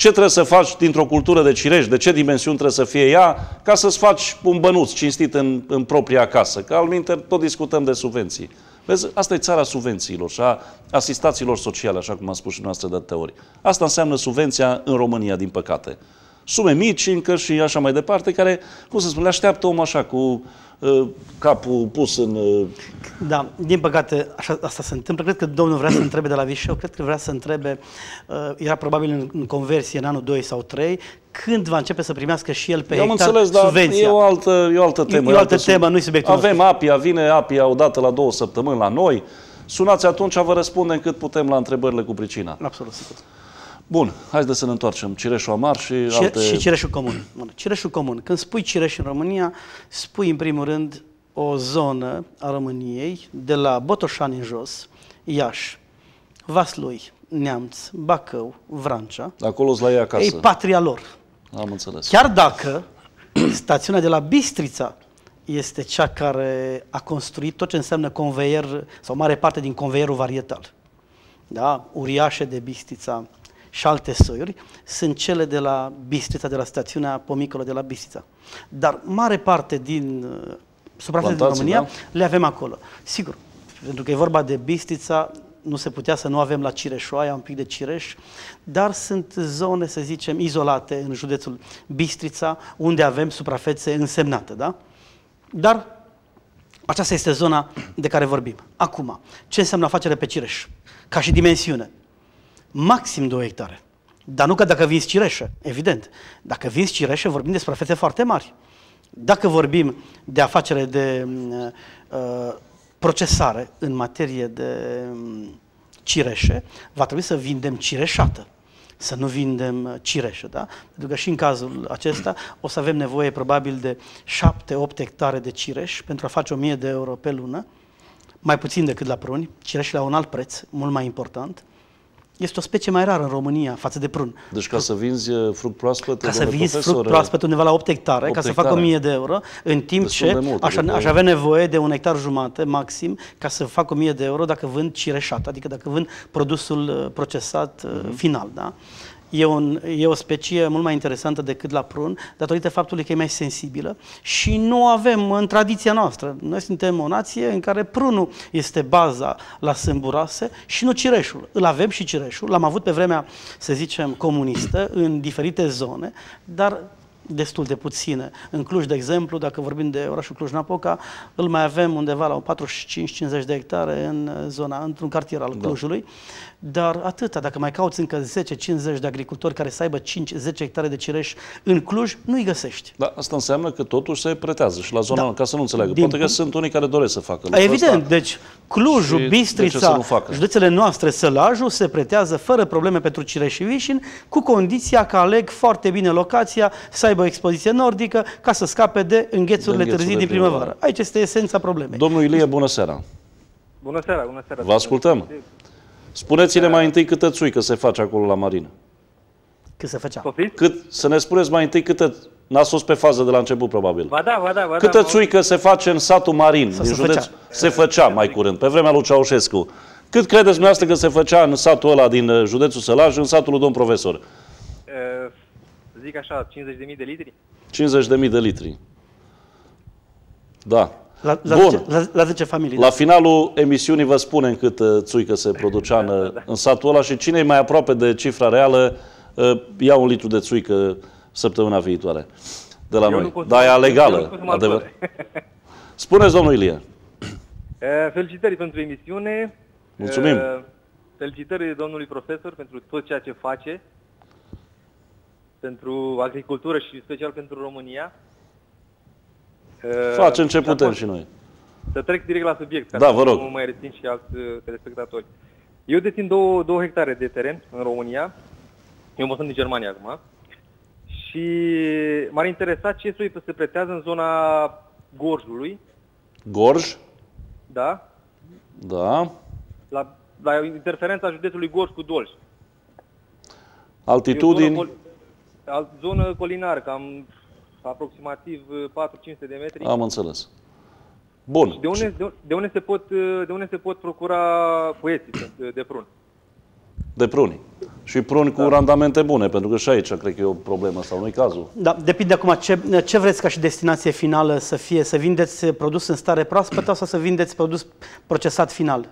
ce trebuie să faci dintr-o cultură de cireș, de ce dimensiuni trebuie să fie ea, ca să-ți faci un bănuț cinstit în, în propria casă. Că alminter tot discutăm de subvenții. Vezi, asta e țara subvențiilor și a asistațiilor sociale, așa cum a spus și noastră de teorie. Asta înseamnă subvenția în România, din păcate sume mici încă și așa mai departe, care, cum să spun, le așteaptă omul așa, cu uh, capul pus în... Uh... Da, din păcate așa, asta se întâmplă. Cred că domnul vrea să întrebe de la Vișeu, cred că vrea să întrebe, uh, era probabil în, în conversie în anul 2 sau 3, când va începe să primească și el pe eu am înțeles, dar subvenția. E o altă, e o altă temă. E, e o altă, altă temă, nu-i subiectul Avem nostru. APIA, vine APIA odată la două săptămâni la noi, Sunați atunci, vă răspundem cât putem la întrebările cu pricina. Absolut sigur. Bun, hai să ne întoarcem. Cireșul amar și Cire, alte... Și cireșul comun. Bun. Cireșul comun. Când spui cireș în România, spui în primul rând o zonă a României, de la Botoșani în jos, Iași, Vaslui, Neamț, Bacău, Vrancea. Acolo la ei acasă. Ei, patria lor. Am înțeles. Chiar dacă stațiunea de la Bistrița este cea care a construit tot ce înseamnă conveier, sau mare parte din conveierul varietal. Da? Uriașe de Bistrița, și alte soiuri sunt cele de la Bistrița, de la stațiunea Pomicolo de la Bistrița. Dar mare parte din uh, suprafața din România da? le avem acolo. Sigur, pentru că e vorba de Bistrița, nu se putea să nu avem la Cireșoaia un pic de Cireș, dar sunt zone, să zicem, izolate în județul Bistrița, unde avem suprafețe însemnate, da? Dar aceasta este zona de care vorbim. Acum, ce înseamnă afacere pe Cireș? Ca și dimensiune maxim 2 hectare. Dar nu că dacă vinzi cireșe, evident. Dacă vinzi cireșe, vorbim de suprafețe foarte mari. Dacă vorbim de afacere de mm, uh, procesare în materie de mm, cireșe, va trebui să vindem cireșată, să nu vindem uh, cireșă, da? Pentru că și în cazul acesta o să avem nevoie probabil de 7-8 hectare de cireș pentru a face 1000 de euro pe lună, mai puțin decât la pruni, Cireșele la un alt preț, mult mai important, este o specie mai rară în România față de prun. Deci ca să vinzi fruct proaspăt... Ca să vinzi fruct proaspăt undeva la 8 hectare, 8 ca hectare. să facă 1000 de euro, în timp Destul deci ce mult, aș, aș avea nevoie de un hectar jumate maxim ca să fac 1000 de euro dacă vând cireșat, adică dacă vând produsul uh, procesat mm-hmm. final. Da? e, un, e o specie mult mai interesantă decât la prun, datorită faptului că e mai sensibilă și nu avem în tradiția noastră. Noi suntem o nație în care prunul este baza la sâmburase și nu cireșul. Îl avem și cireșul, l-am avut pe vremea, să zicem, comunistă, în diferite zone, dar destul de puține. În Cluj, de exemplu, dacă vorbim de orașul Cluj-Napoca, îl mai avem undeva la 45-50 de hectare în zona, într-un cartier al da. Clujului. Da. Dar atâta, dacă mai cauți încă 10-50 de agricultori care să aibă 5-10 hectare de cireș în Cluj, nu-i găsești. Da, asta înseamnă că totuși se pretează și la zona, da. ca să nu înțeleagă. Din Poate că sunt unii care doresc să facă lucrul Evident, ăsta. deci Clujul, Bistrița, județele noastre, Sălajul, se pretează fără probleme pentru cireș și vișin, cu condiția că aleg foarte bine locația, să aibă expoziție nordică, ca să scape de înghețurile de târzii din primăvară. Aici este esența problemei. Domnul Ilie, bună seara! Bună seara, bună seara! Vă ascultăm! Bună seara. Spuneți-ne mai întâi câtă țuică se face acolo la marină. Cât se făcea? Cât, să ne spuneți mai întâi câtă, n a sus pe fază de la început probabil. Ba da, ba da, ba da. Câtă țuică se face în satul Marin, Sau din se județ, făcea. se făcea mai curând, pe vremea lui Ceaușescu. Cât credeți dumneavoastră că se făcea în satul ăla din uh, județul Sălaj, în satul lui domn profesor? Uh, zic așa, 50.000 de litri? 50.000 de litri. Da. La, la, Bun. 10, la, la 10 familii. La da. finalul emisiunii vă spunem cât uh, țuică se producea în, da, uh, da. în satul ăla și cine e mai aproape de cifra reală uh, ia un litru de țuică săptămâna viitoare de la eu noi. Dar e legală. Adevăr. (laughs) Spuneți, domnul Ilie. Eh, felicitări pentru emisiune. Mulțumim. Eh, felicitări domnului profesor pentru tot ceea ce face, pentru agricultură și special pentru România. Facem ce putem și noi. Să trec direct la subiect, ca da, vă rog. nu mai rețin și alți uh, telespectatori. Eu dețin două, două hectare de teren în România. Eu mă sunt din Germania acum. Și m-ar interesa ce soi se pretează în zona Gorjului. Gorj? Da. Da. La, la interferența județului Gorj cu Dolj. Altitudini? zonă, col- alt, zonă colinară, cam aproximativ 4-500 uh, de metri. Am înțeles. Bun. De unde, de, unde se pot, uh, de unde se pot procura poieții uh, de prun? De pruni. Și pruni da. cu randamente bune, pentru că și aici cred că e o problemă sau nu-i cazul. Da, depinde acum ce, ce vreți ca și destinație finală să fie, să vindeți produs în stare proaspătă sau să vindeți produs procesat final?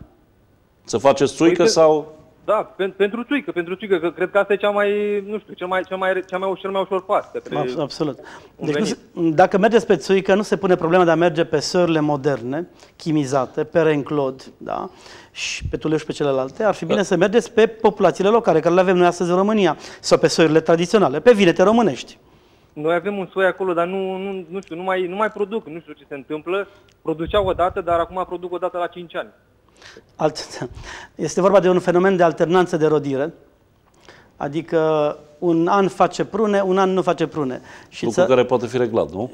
Să faceți țuică Uite, păi, sau... Da, pen, pentru țuică, pentru țuică, că cred că asta e cea mai, nu știu, cea mai, cea mai, cea mai, cel mai ușor pas. Absolut. Deci dacă mergeți pe țuică, nu se pune problema de a merge pe sările moderne, chimizate, pe renclod, da? și pe Tuleu și pe celelalte, ar fi bine da. să mergeți pe populațiile locale, care le avem noi astăzi în România, sau pe soiurile tradiționale, pe vinete românești. Noi avem un soi acolo, dar nu, nu, nu știu, nu mai, nu mai produc, nu știu ce se întâmplă. Produceau odată, dar acum produc odată la 5 ani. Alt, este vorba de un fenomen de alternanță de rodire, adică un an face prune, un an nu face prune. Și lucru ță... care poate fi reglat, nu?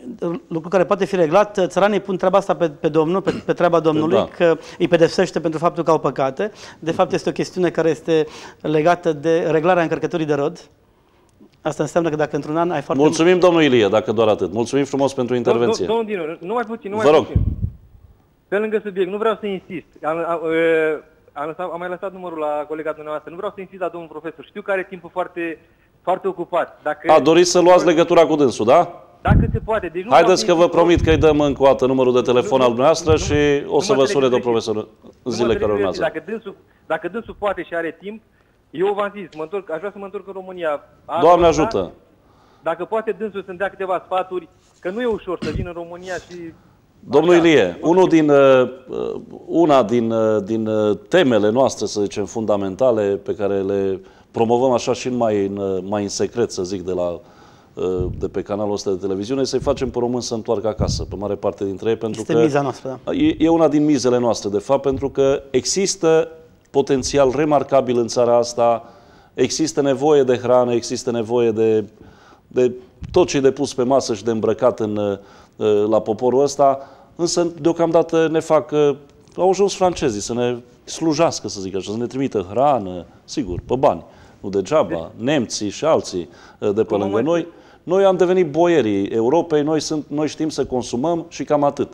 Lucru care poate fi reglat. Țăranii pun treaba asta pe, pe Domnul, pe, pe treaba Domnului, da. că îi pedepsește pentru faptul că au păcate. De fapt, este o chestiune care este legată de reglarea încărcătorii de rod. Asta înseamnă că dacă într-un an ai foarte... Mulțumim, domnul Ilie, dacă doar atât. Mulțumim frumos pentru intervenție. Domnul Dinu, numai puțin, numai Vă rog. puțin. Pe lângă subiect, nu vreau să insist. Am, am, am, lăsat, am mai lăsat numărul la colega dumneavoastră. Nu vreau să insist la domnul profesor. Știu că are timpul foarte, foarte ocupat. Dacă... A dorit să luați legătura cu dânsul, da? Dacă se poate. Deci nu Haideți că vă promit că îi dăm încă o dată numărul de telefon nu, al dumneavoastră și nu, o să vă sune domnul profesor în zilele care urmează. Dacă dânsul, dacă dânsul poate și are timp, eu v-am zis, mă întorc, aș vrea să mă întorc în România. Doamne ajută! Dacă poate dânsul să-mi dea câteva sfaturi, că nu e ușor să vin în România și Domnul Ilie, unul din, uh, una din, uh, din uh, temele noastre, să zicem, fundamentale, pe care le promovăm așa și mai în, mai în secret, să zic, de, la, de pe canalul ăsta de televiziune, să-i facem pe român să întoarcă acasă, pe mare parte dintre ei, pentru este că... miza noastră, da. E, e una din mizele noastre, de fapt, pentru că există potențial remarcabil în țara asta, există nevoie de hrană, există nevoie de, de tot ce e depus pe masă și de îmbrăcat în, la poporul ăsta, însă deocamdată ne fac, uh, au ajuns francezii să ne slujească, să zic așa, să ne trimită hrană, sigur, pe bani, nu degeaba, nemții și alții uh, de pe lângă noi. Noi am devenit boierii Europei, noi, sunt, noi știm să consumăm și cam atât.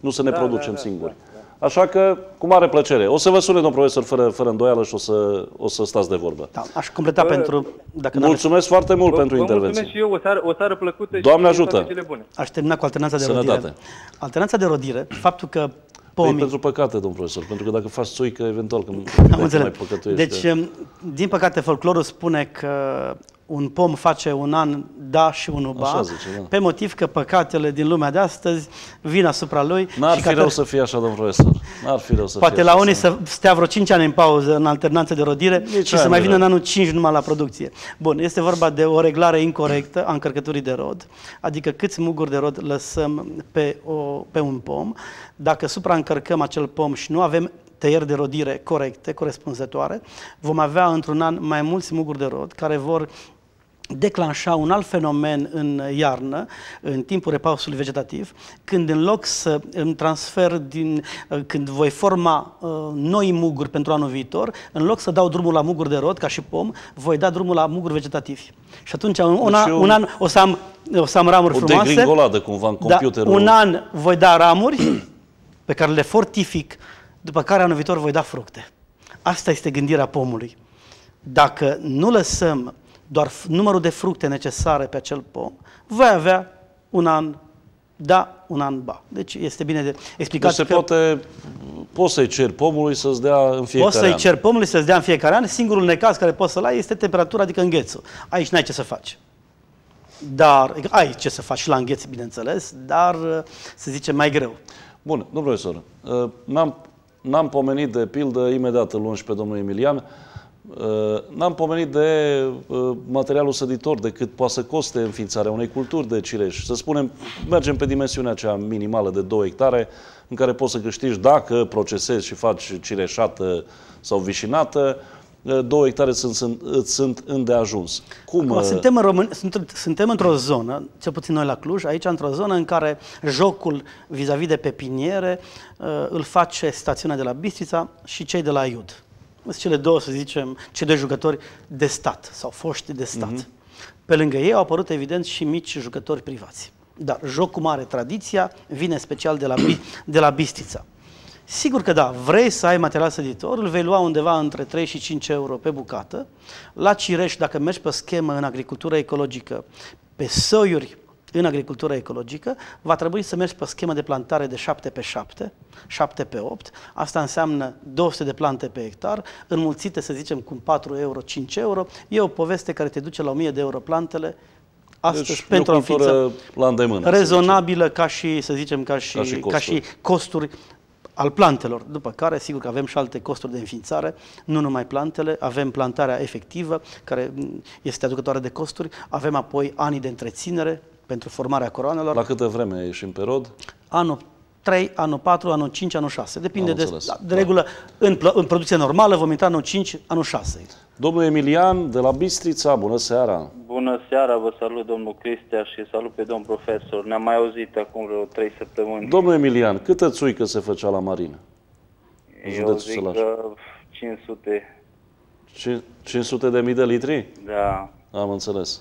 Nu să ne da, producem da, da, singuri. Da. Așa că, cu mare plăcere. O să vă sune, domn profesor, fără, fără îndoială și o să, o să stați de vorbă. Da, aș completa Bă, pentru... Dacă mulțumesc foarte mult vă, pentru intervenție. mulțumesc și eu. O seară, o seară plăcută Doamne și ajută. cele bune. Aș termina cu alternanța de Sănătate. rodire. Alternanța de rodire, faptul că pomii... Păi pentru păcate, domn profesor, pentru că dacă faci țuică, eventual, că Am mai păcătuiești. Deci, um, din păcate, folclorul spune că un pom face un an da și unul ba, așa zice, da. pe motiv că păcatele din lumea de astăzi vin asupra lui. N-ar fi rău să fie așa, domn profesor. N-ar fi rău să Poate fie la unii să stea vreo 5 ani în pauză, în alternanță de rodire Nici și să mai vină în anul 5 numai la producție. Bun, este vorba de o reglare incorrectă a încărcăturii de rod, adică câți muguri de rod lăsăm pe, o, pe un pom. Dacă supraîncărcăm acel pom și nu avem tăieri de rodire corecte, corespunzătoare, vom avea într-un an mai mulți muguri de rod care vor declanșa un alt fenomen în iarnă, în timpul repausului vegetativ, când în loc să îmi transfer din, uh, când voi forma uh, noi muguri pentru anul viitor, în loc să dau drumul la muguri de rod, ca și pom, voi da drumul la muguri vegetativi. Și atunci deci un, deci eu, un an o să am, o să am ramuri o frumoase. O cumva în computerul. Da, un an voi da ramuri (clears throat) pe care le fortific, după care anul viitor voi da fructe. Asta este gândirea pomului. Dacă nu lăsăm doar numărul de fructe necesare pe acel pom, voi avea un an da, un an ba. Deci este bine de explicat. Deci se că poate, poți să-i ceri pomului să-ți dea în fiecare poți an. Poți să-i ceri pomului să-ți dea în fiecare an. Singurul necaz care poți să-l ai este temperatura, adică înghețul. Aici n-ai ce să faci. Dar adică ai ce să faci și la îngheț, bineînțeles, dar se zice mai greu. Bun, domnul profesor, uh, n-am, n-am pomenit de pildă imediat îl pe domnul Emilian. Ă, n-am pomenit de ă, materialul săditor, de cât poate să coste înființarea unei culturi de cireș. Să spunem, mergem pe dimensiunea cea minimală de 2 hectare, în care poți să câștigi, dacă procesezi și faci cireșată sau vișinată, 2 ă, hectare sunt, sunt, sunt îndeajuns. Cum? Acum, suntem, în Român... suntem într-o zonă, cel puțin noi la Cluj, aici într-o zonă în care jocul vis-a-vis -vis de pepiniere îl face stațiunea de la Bistrița și cei de la Iud sunt cele două, să zicem, cei doi jucători de stat sau foști de stat. Mm-hmm. Pe lângă ei au apărut, evident, și mici jucători privați. Dar jocul mare, tradiția, vine special de la, de la Bistița. Sigur că da, vrei să ai material săditor, îl vei lua undeva între 3 și 5 euro pe bucată. La Cireș, dacă mergi pe schemă în agricultură ecologică, pe soiuri în agricultura ecologică, va trebui să mergi pe schemă de plantare de 7 pe 7, 7 pe 8. Asta înseamnă 200 de plante pe hectar, înmulțite, să zicem, cu 4 euro, 5 euro. E o poveste care te duce la 1000 de euro plantele, deci, astăzi deci, pentru o ființă la îndemână, rezonabilă ca și, să zicem, ca și, ca și costuri, ca și costuri al plantelor, după care sigur că avem și alte costuri de înființare, nu numai plantele, avem plantarea efectivă, care este aducătoare de costuri, avem apoi anii de întreținere, pentru formarea coroanelor. La câtă vreme ieșim pe rod? Anul 3, anul 4, anul 5, anul 6. Depinde de, da, de regulă. Da. În, în producție normală vom intra anul 5, anul 6. Domnul Emilian de la Bistrița, bună seara! Bună seara, vă salut domnul Cristea și salut pe domn profesor. Ne-am mai auzit acum vreo 3 săptămâni. Domnul Emilian, câtă țuică se făcea la marină? În Eu zic Sălaș. că 500. 500 de mii de litri? Da. Am înțeles.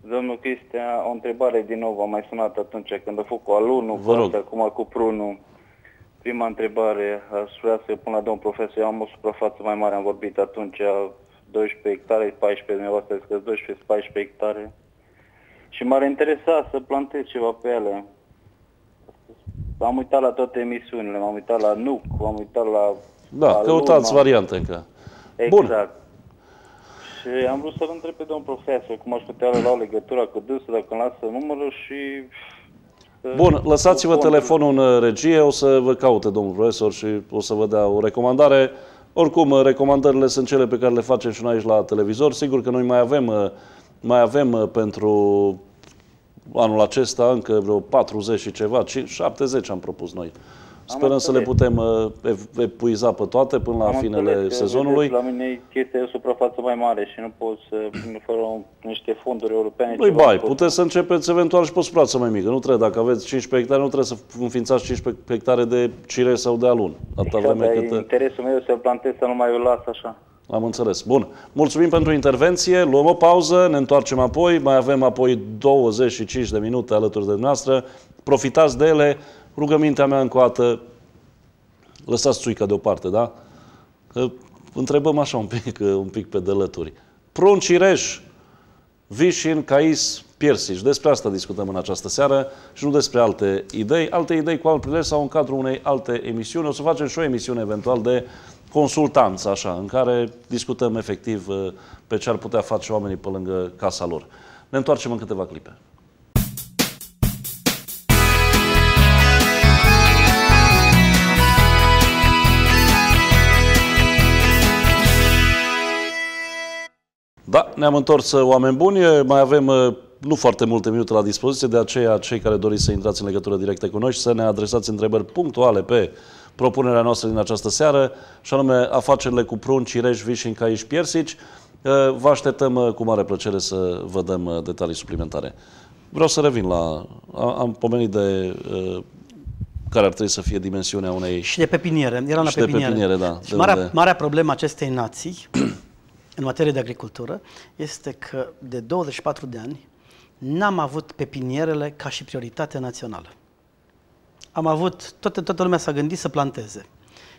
Domnul Cristea, o întrebare din nou, v-am mai sunat atunci când a făcut cu alunul, Vă rog. acum cu prunul. Prima întrebare, aș vrea să pun la domnul profesor, eu am o suprafață mai mare, am vorbit atunci, 12 hectare, 14, dumneavoastră că 12, 14 hectare. Și m-ar interesa să plantez ceva pe ele. am uitat la toate emisiunile, m-am uitat la NUC, m-am uitat la... Da, la căutați variante încă. Exact. Bun. Și am vrut să-l întreb pe domn profesor cum aș putea lua legătura cu dânsul dacă îmi lasă numărul și... Uh, Bun, lăsați-vă telefonul în regie, o să vă caute domnul profesor și o să vă dea o recomandare. Oricum, recomandările sunt cele pe care le facem și noi aici la televizor. Sigur că noi mai avem, uh, mai avem uh, pentru anul acesta încă vreo 40 și ceva, 70 am propus noi. Sperăm să le putem uh, epuiza pe toate până la Am finele înțeles, sezonului. la mine chestia e o suprafață mai mare și nu pot să uh, fără niște fonduri europene. Băi, bai, puteți să începeți eventual și pe suprafață mai mică. Nu trebuie, dacă aveți 15 hectare, nu trebuie să înființați 15 hectare de cire sau de alun. Atâta exact, vreme cât... Uh, interesul meu să plantez, să nu mai îl las așa. Am înțeles. Bun. Mulțumim pentru intervenție. Luăm o pauză, ne întoarcem apoi. Mai avem apoi 25 de minute alături de noastră. Profitați de ele. Rugămintea mea încă o dată, lăsați țuica deoparte, da? Că întrebăm așa un pic, un pic pe dălături. Prunci reș, vișin, cais, piersici. Despre asta discutăm în această seară și nu despre alte idei. Alte idei cu alt prilej sau în cadrul unei alte emisiuni. O să facem și o emisiune eventual de consultanță, așa, în care discutăm efectiv eh, pe ce ar putea face oamenii pe lângă casa lor. Ne întoarcem în câteva clipe. Da, ne-am întors uh, oameni buni, mai avem uh, nu foarte multe minute la dispoziție, de aceea cei care doriți să intrați în legătură directă cu noi și să ne adresați întrebări punctuale pe propunerea noastră din această seară, și anume afacerile cu prun, cireș, vișin, caiș, piersici, uh, vă așteptăm cu mare plăcere să vă dăm detalii suplimentare. Vreau să revin la... Am pomenit de care ar trebui să fie dimensiunea unei... Și de pepiniere. Era la și pepiniere. de pepiniere, da. Și deci de marea, unde... marea problemă acestei nații în materie de agricultură este că de 24 de ani n-am avut pepinierele ca și prioritate națională. Am avut, toată, toată lumea s-a gândit să planteze.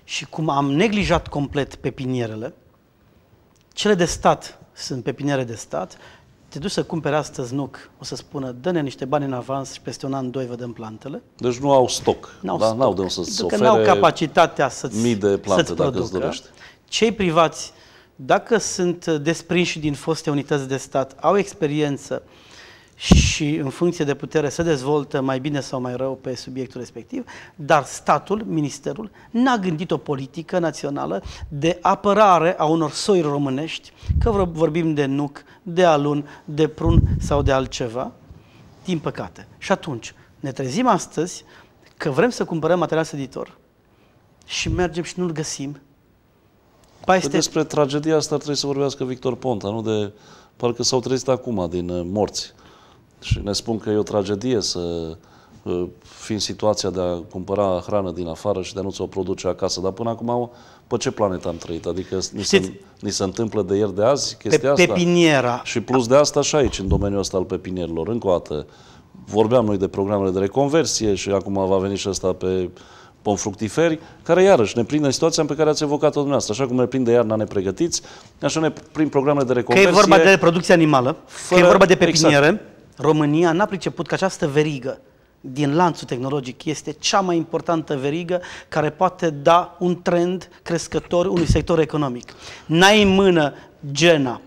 Și cum am neglijat complet pepinierele, cele de stat sunt pepiniere de stat, te duci să cumpere astăzi nuc, o să spună, dă-ne niște bani în avans și peste un an, doi vedem plantele. Deci nu au stoc. N-au da, stoc. N-au de să-ți că n-au capacitatea să-ți, mii de plante, să-ți producă. îți dorești. Cei privați dacă sunt desprinși din foste unități de stat, au experiență și în funcție de putere se dezvoltă mai bine sau mai rău pe subiectul respectiv, dar statul, ministerul, n-a gândit o politică națională de apărare a unor soi românești, că vorbim de nuc, de alun, de prun sau de altceva, din păcate. Și atunci ne trezim astăzi că vrem să cumpărăm material seditor și mergem și nu-l găsim peste... Păi păi că despre tragedia asta trebuie să vorbească Victor Ponta, nu de... Parcă s-au trezit acum din uh, morți. Și ne spun că e o tragedie să uh, fi în situația de a cumpăra hrană din afară și de a nu ți-o produce acasă. Dar până acum, pe ce planetă am trăit? Adică ni se, ni se întâmplă de ieri de azi chestia pe, asta? Pepiniera. Și plus de asta și aici, în domeniul ăsta al pepinierilor. Încă o dată, vorbeam noi de programele de reconversie și acum va veni și ăsta pe pom fructiferi, care iarăși ne prinde în situația în pe care ați evocat-o dumneavoastră. Așa cum ne prinde iarna nepregătiți, așa ne prin programele de reconversie. Că e vorba de producție animală, fără... că e vorba de pepiniere. Exact. România n-a priceput că această verigă din lanțul tehnologic este cea mai importantă verigă care poate da un trend crescător unui sector economic. N-ai în mână gena,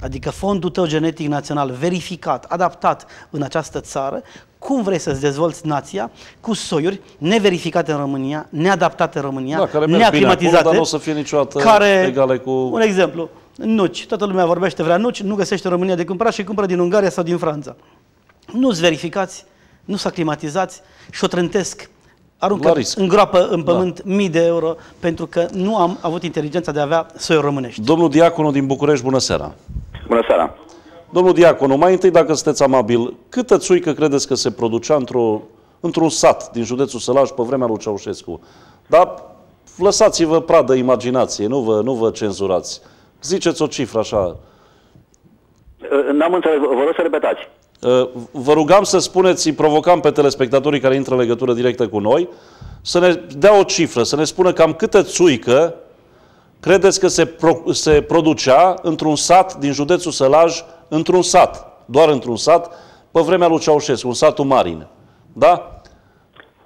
adică fondul tău genetic național verificat, adaptat în această țară, cum vrei să-ți dezvolți nația cu soiuri neverificate în România, neadaptate în România, da, care neaclimatizate, acolo, dar nu o să fie niciodată care, egale cu... Un exemplu, nuci. Toată lumea vorbește, vrea nuci, nu găsește în România de cumpărat și cumpără din Ungaria sau din Franța. Nu-ți verificați, nu s-a și o trântesc aruncă în groapă, în da. pământ, da. mii de euro, pentru că nu am avut inteligența de a avea soi românești. Domnul Diaconu din București, bună seara! Bună seara! Domnul Diaconu, mai întâi, dacă sunteți amabil, câtă țuică credeți că se producea într un într-un sat din județul Sălaj pe vremea lui Ceaușescu? Dar lăsați-vă pradă imaginație, nu vă, nu vă cenzurați. Ziceți o cifră așa. N-am înțeles, vă rog să repetați. Uh, vă rugam să spuneți, provocam pe telespectatorii care intră în legătură directă cu noi, să ne dea o cifră, să ne spună cam câtă țuică credeți că se, pro, se producea într-un sat din județul Sălaj într-un sat, doar într-un sat, pe vremea lui Ceaușescu, un satul Marin. Da?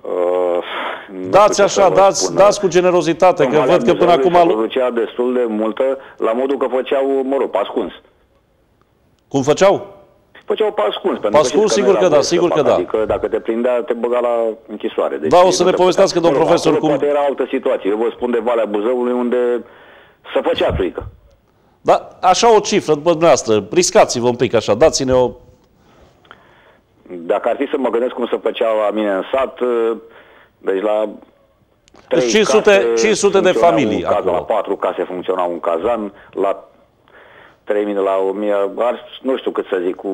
Uh, dați așa, dați, spun, dați cu generozitate, că văd că până acum... Producea destul de multă, la modul că făceau, mă rog, pascuns. Cum făceau? făceau pascuns, Pascuns, da, sigur că da, sigur că da. Adică dacă te prindea, te băga la închisoare. Deci da, o să ne povestească, domn profesor, cum... era altă situație. Eu vă spun de Valea Buzăului, unde se făcea frică. Da, așa o cifră, după dumneavoastră, riscați-vă un pic așa, dați-ne o... Dacă ar fi să mă gândesc cum se făcea la mine în sat, ă, deci la 500, deci case 500 de familii caz, acolo. La 4 case funcționa un cazan, la 3000 la 1000, ar, nu știu cât să zic, cu,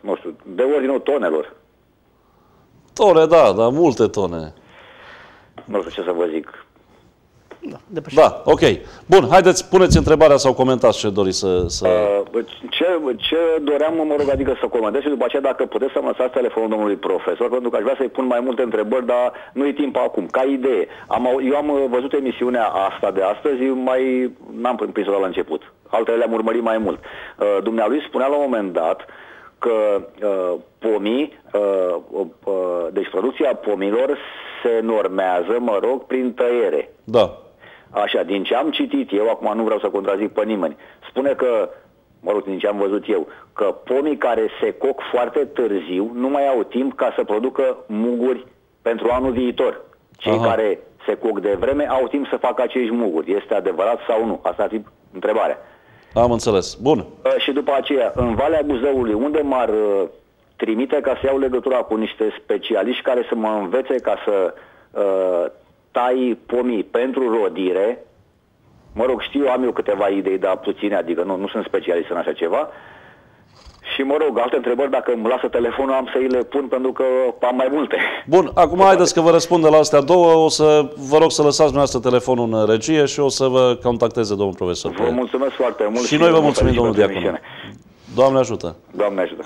nu știu, de ordinul tonelor. Tone, da, dar multe tone. Nu știu ce să vă zic. Da, da, ok. Bun, haideți, puneți întrebarea sau comentați ce doriți să... să... Uh, ce, ce doream, mă rog, adică să comentez și după aceea dacă puteți să-mi lăsați telefonul domnului profesor, pentru că aș vrea să-i pun mai multe întrebări, dar nu e timp acum. Ca idee, am, eu am uh, văzut emisiunea asta de astăzi, mai n-am prins la început. Altele le-am urmărit mai mult. Uh, dumnealui spunea la un moment dat că uh, pomii, uh, uh, deci producția pomilor se normează, mă rog, prin tăiere. Da. Așa, din ce am citit eu, acum nu vreau să contrazic pe nimeni, spune că, mă rog, din ce am văzut eu, că pomii care se coc foarte târziu nu mai au timp ca să producă muguri pentru anul viitor. Cei Aha. care se coc de vreme au timp să facă acești muguri. Este adevărat sau nu? Asta ar fi întrebarea. Am înțeles. Bun. Uh, și după aceea, în Valea Buzăului, unde m-ar uh, trimite ca să iau legătura cu niște specialiști care să mă învețe ca să uh, tai pomii pentru rodire, mă rog, știu, am eu câteva idei, dar puține, adică nu, nu sunt specialist în așa ceva, și mă rog, alte întrebări, dacă îmi lasă telefonul, am să îi le pun pentru că am mai multe. Bun, acum de haideți poate. că vă răspund de la astea două. O să vă rog să lăsați dumneavoastră telefonul în regie și o să vă contacteze domnul profesor. Vă mulțumesc foarte mult. Și, și noi vă mulțumim, domnul Diaconu. Doamne ajută! Doamne ajută!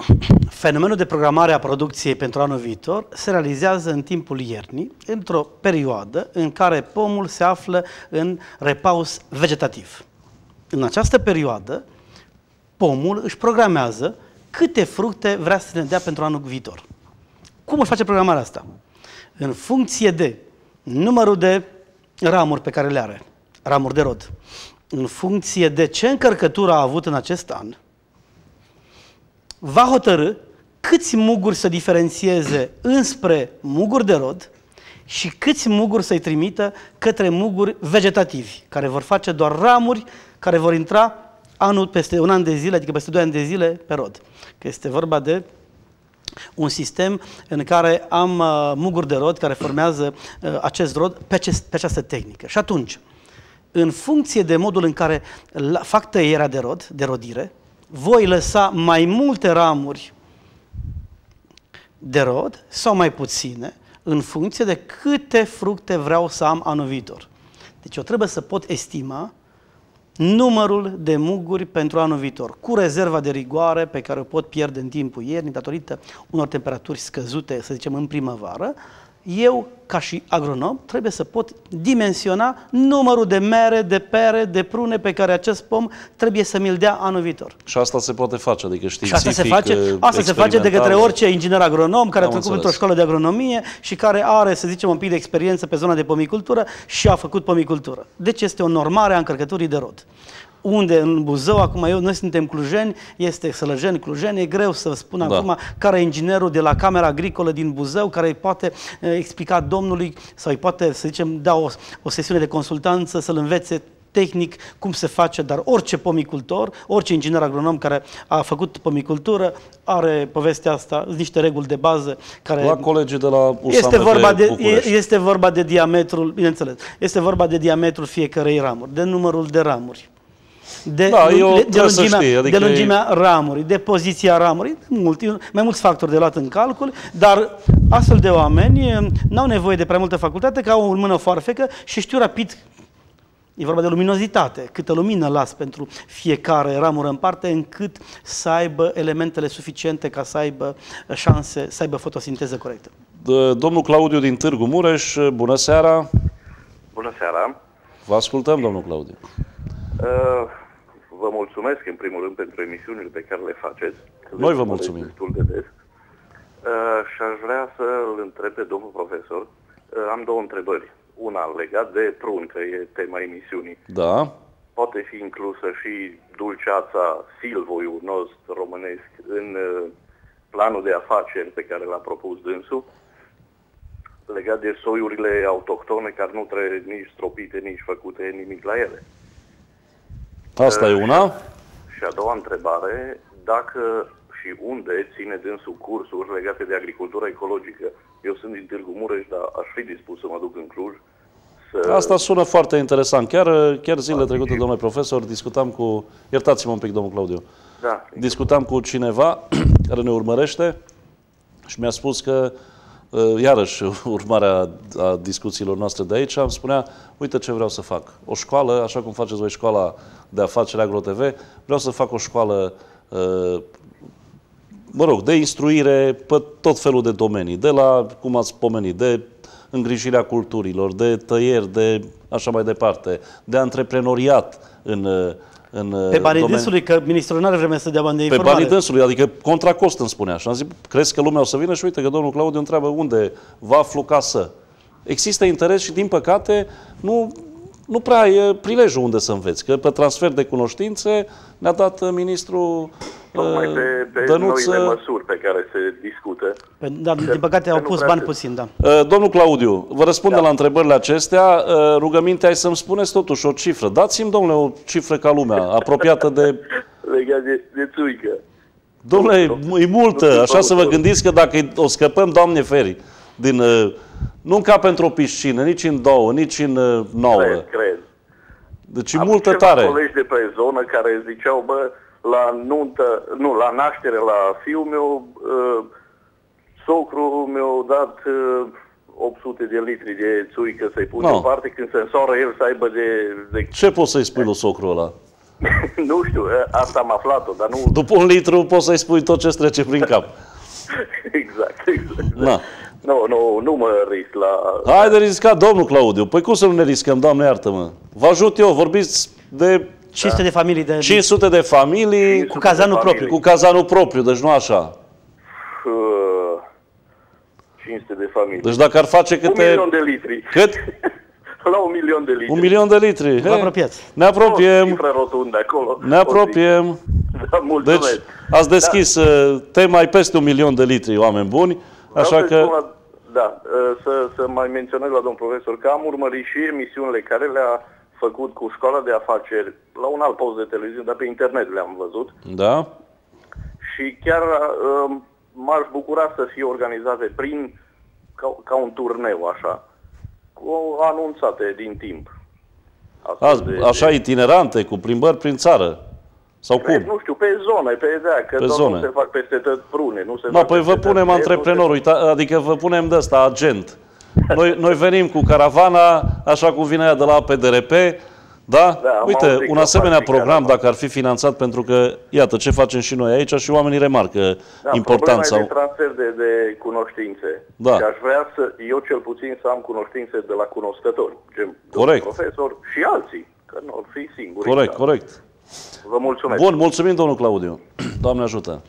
Fenomenul de programare a producției pentru anul viitor se realizează în timpul iernii, într-o perioadă în care pomul se află în repaus vegetativ. În această perioadă, pomul își programează câte fructe vrea să ne dea pentru anul viitor. Cum își face programarea asta? În funcție de numărul de ramuri pe care le are, ramuri de rod, în funcție de ce încărcătură a avut în acest an, va hotărâ câți muguri să diferențieze înspre muguri de rod și câți muguri să-i trimită către muguri vegetativi, care vor face doar ramuri, care vor intra anul peste un an de zile, adică peste doi ani de zile pe rod. Că este vorba de un sistem în care am uh, muguri de rod care formează uh, acest rod pe, acest, pe această tehnică. Și atunci, în funcție de modul în care fac tăierea de rod, de rodire, voi lăsa mai multe ramuri de rod sau mai puține, în funcție de câte fructe vreau să am anul viitor. Deci eu trebuie să pot estima numărul de muguri pentru anul viitor, cu rezerva de rigoare pe care o pot pierde în timpul iernii datorită unor temperaturi scăzute, să zicem, în primăvară, eu, ca și agronom, trebuie să pot dimensiona numărul de mere, de pere, de prune pe care acest pom trebuie să mi-l dea anul viitor. Și asta se poate face, adică știi asta se face, asta se face de către orice inginer agronom care a trecut într-o școală de agronomie și care are, să zicem, un pic de experiență pe zona de pomicultură și a făcut pomicultură. Deci este o normare a încărcăturii de rod unde în Buzău, acum eu, noi suntem clujeni, este sălăjeni clujeni, e greu să spun da. acum care e inginerul de la Camera Agricolă din Buzău, care îi poate eh, explica domnului sau îi poate, să zicem, da o, o sesiune de consultanță, să-l învețe tehnic cum se face, dar orice pomicultor, orice inginer agronom care a făcut pomicultură are povestea asta, niște reguli de bază care... La colegii de la este vorba de, de este vorba de diametrul, bineînțeles, este vorba de diametrul fiecarei ramuri, de numărul de ramuri de, da, eu de, lungimea, știi, adică de lungimea e... ramurii, de poziția ramurii, multi, mai mulți factori de luat în calcul, dar astfel de oameni eh, nu au nevoie de prea multă facultate, că au o mână foarfecă și știu rapid E vorba de luminozitate, câtă lumină las pentru fiecare ramură în parte, încât să aibă elementele suficiente ca să aibă șanse, să aibă fotosinteză corectă. Domnul Claudiu din Târgu Mureș, bună seara! Bună seara! Vă ascultăm, domnul Claudiu. Uh, vă mulțumesc, în primul rând, pentru emisiunile pe care le faceți. Noi vă mulțumim. Destul de des. Uh, și aș vrea să îl întreb pe domnul profesor. Uh, am două întrebări. Una legat de prun, că e tema emisiunii. Da. Poate fi inclusă și dulceața silvoiul nostru românesc în uh, planul de afaceri pe care l-a propus dânsul, legat de soiurile autohtone care nu trebuie nici stropite, nici făcute nimic la ele. Asta e una. Și a doua întrebare, dacă și unde ține dânsul cursuri legate de agricultura ecologică. Eu sunt din Târgu Mureș, dar aș fi dispus să mă duc în Cluj. Să... Asta sună foarte interesant. Chiar, chiar zilele da, trecute, domnule profesor, discutam cu... Iertați-mă un pic, domnul Claudiu. Da. Discutam cu cineva (clears throat) care ne urmărește și mi-a spus că Ă, iarăși (laughs) urmarea a discuțiilor noastre de aici, am spunea, uite ce vreau să fac. O școală, așa cum faceți voi școala de afaceri AgroTV, vreau să fac o școală ă, mă rog, de instruire pe tot felul de domenii, de la, cum ați pomenit, de îngrijirea culturilor, de tăieri, de așa mai departe, de antreprenoriat în ă, în Pe uh, banii domeni... dânsului, că ministrul nu are vreme să dea bani de informare. Pe banii dânsului, adică contra cost îmi spunea. Și am zis, crezi că lumea o să vină? Și uite că domnul Claudiu întreabă unde va aflu să Există interes și, din păcate, nu nu prea e prilejul unde să înveți, că pe transfer de cunoștințe ne-a dat ministrul Tocmai pe, uh, pe Dănuță... noile măsuri pe care se discută. Pe, păi, da, că, din păcate au pus bani puțin, da. Uh, domnul Claudiu, vă răspund da. la întrebările acestea. Uh, rugămintea e să-mi spuneți totuși o cifră. Dați-mi, domnule, o cifră ca lumea, apropiată de... (laughs) Legat de, de țuică. Domnule, e multă, așa să vă gândiți că dacă o scăpăm, Doamne feri din... Uh, nu ca pentru o piscină, nici în două, nici în uh, nouă. Cred, cred. Deci Am multă tare. Am colegi de pe zonă care ziceau, bă, la nuntă, nu, la naștere la fiul meu, uh, socrul meu a dat 800 de litri de țuică să-i pun no. parte când se însoară el să aibă de... de... Ce poți să-i spui lui socrul ăla? (laughs) nu știu, asta am aflat-o, dar nu... După un litru poți să-i spui tot ce trece prin cap. (laughs) exact, exact. Na. Nu, nu, nu mă risc la... Hai de riscat, domnul Claudiu. Păi cum să nu ne riscăm, doamne, iartă-mă. Vă ajut eu, vorbiți de... 500 da. de familii de... 500 de familii... Cu cazanul propriu. Cu cazanul propriu, deci nu așa. 500 de familii. Deci dacă ar face câte... Un milion de litri. Cât? (laughs) la un milion de litri. Un milion de litri. Vă apropiați. Ne apropiem. O rotundă acolo. Ne apropiem. (laughs) Da, mulțumesc. Deci ați deschis da. Eh, tema mai peste un milion de litri, oameni buni. Așa că... da, ă, să, să mai menționez la domnul profesor că am urmărit și emisiunile care le-a făcut cu școala de afaceri la un alt post de televiziune, dar pe internet le-am văzut. Da. Și chiar ă, m-aș bucura să fie organizate prin, ca, ca un turneu așa, cu anunțate din timp. Azi, de, așa de... itinerante, cu plimbări prin țară. Sau păi, cum? Nu știu, pe zone, pe da, că pe zone. nu se fac peste tot prune. Nu se no, da, fac păi vă punem antreprenor, uita, adică vă punem de ăsta, agent. Noi, noi venim cu caravana, așa cum vine aia de la PDRP, da? da Uite, un asemenea program, dacă ar fi finanțat, pentru că, iată, ce facem și noi aici și oamenii remarcă da, importanța. Da, de transfer de, de cunoștințe. Da. Și aș vrea să, eu cel puțin, să am cunoștințe de la cunoscători, gen corect. profesor și alții, că nu ar fi singuri. Corect, da. corect. Vă mulțumesc. Bun, mulțumim, domnul Claudiu. (clears throat) Doamne ajută.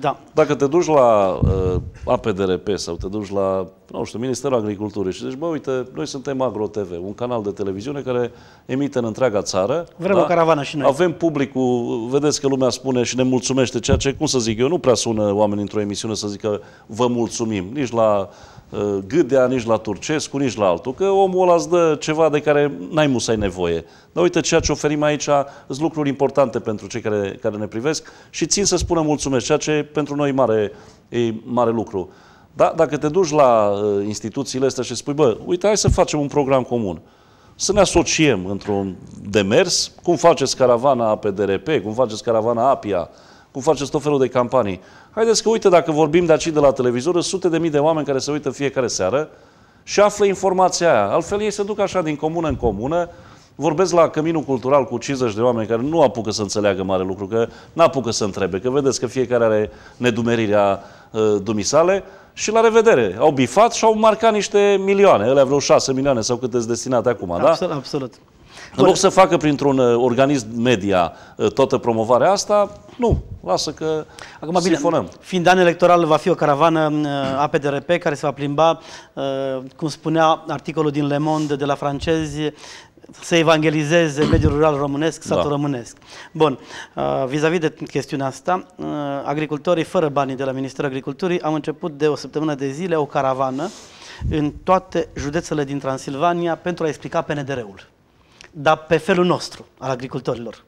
Da. Dacă te duci la uh, APDRP sau te duci la, nu știu, Ministerul Agriculturii și zici, bă, uite, noi suntem Agro TV, un canal de televiziune care emite în întreaga țară. Vrem da? o caravană și noi. Avem publicul, vedeți că lumea spune și ne mulțumește, ceea ce, cum să zic eu, nu prea sună oamenii într-o emisiune să zică vă mulțumim, nici la Ă, gâdea nici la Turcescu, nici la altul, că omul ăla îți dă ceva de care n-ai musai nevoie. Dar uite, ceea ce oferim aici sunt lucruri importante pentru cei care, care ne privesc și țin să spună mulțumesc, ceea ce pentru noi e mare, e mare lucru. Da, dacă te duci la uh, instituțiile astea și spui, bă, uite, hai să facem un program comun. Să ne asociem într-un demers, cum faceți caravana APDRP, cum faceți caravana APIA, cum faceți tot felul de campanii. Haideți că uite dacă vorbim de aici de la televizor, sute de mii de oameni care se uită fiecare seară și află informația aia. Altfel ei se duc așa din comună în comună, vorbesc la Căminul Cultural cu 50 de oameni care nu apucă să înțeleagă mare lucru, că nu apucă să întrebe, că vedeți că fiecare are nedumerirea uh, dumisale și la revedere. Au bifat și au marcat niște milioane, ele vreo 6 milioane sau câte sunt destinate acum, absolut, da? Absolut, absolut. În loc să facă printr-un uh, organism media uh, toată promovarea asta, nu, lasă că Acum, bine, sifonăm. Fiind an electoral, va fi o caravană uh, PDRP care se va plimba, cum spunea articolul din Le Monde de la francezi, să evangelizeze mediul rural românesc, da. satul da. românesc. Bun, vis-a-vis -vis de chestiunea asta, agricultorii fără banii de la Ministerul Agriculturii au început de o săptămână de zile o caravană în toate județele din Transilvania pentru a explica PNDR-ul dar pe felul nostru, al agricultorilor.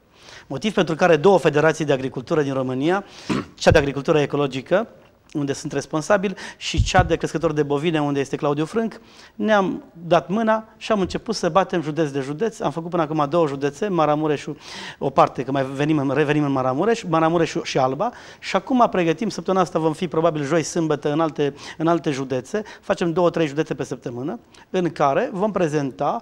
Motiv pentru care două federații de agricultură din România, cea de agricultură ecologică, unde sunt responsabil, și cea de crescători de bovine, unde este Claudiu Frânc, ne-am dat mâna și am început să batem județ de județ. Am făcut până acum două județe, Maramureșul, o parte, că mai venim, revenim în Maramureș, Maramureșul și Alba, și acum pregătim, săptămâna asta vom fi probabil joi, sâmbătă, în alte, în alte județe, facem două, trei județe pe săptămână, în care vom prezenta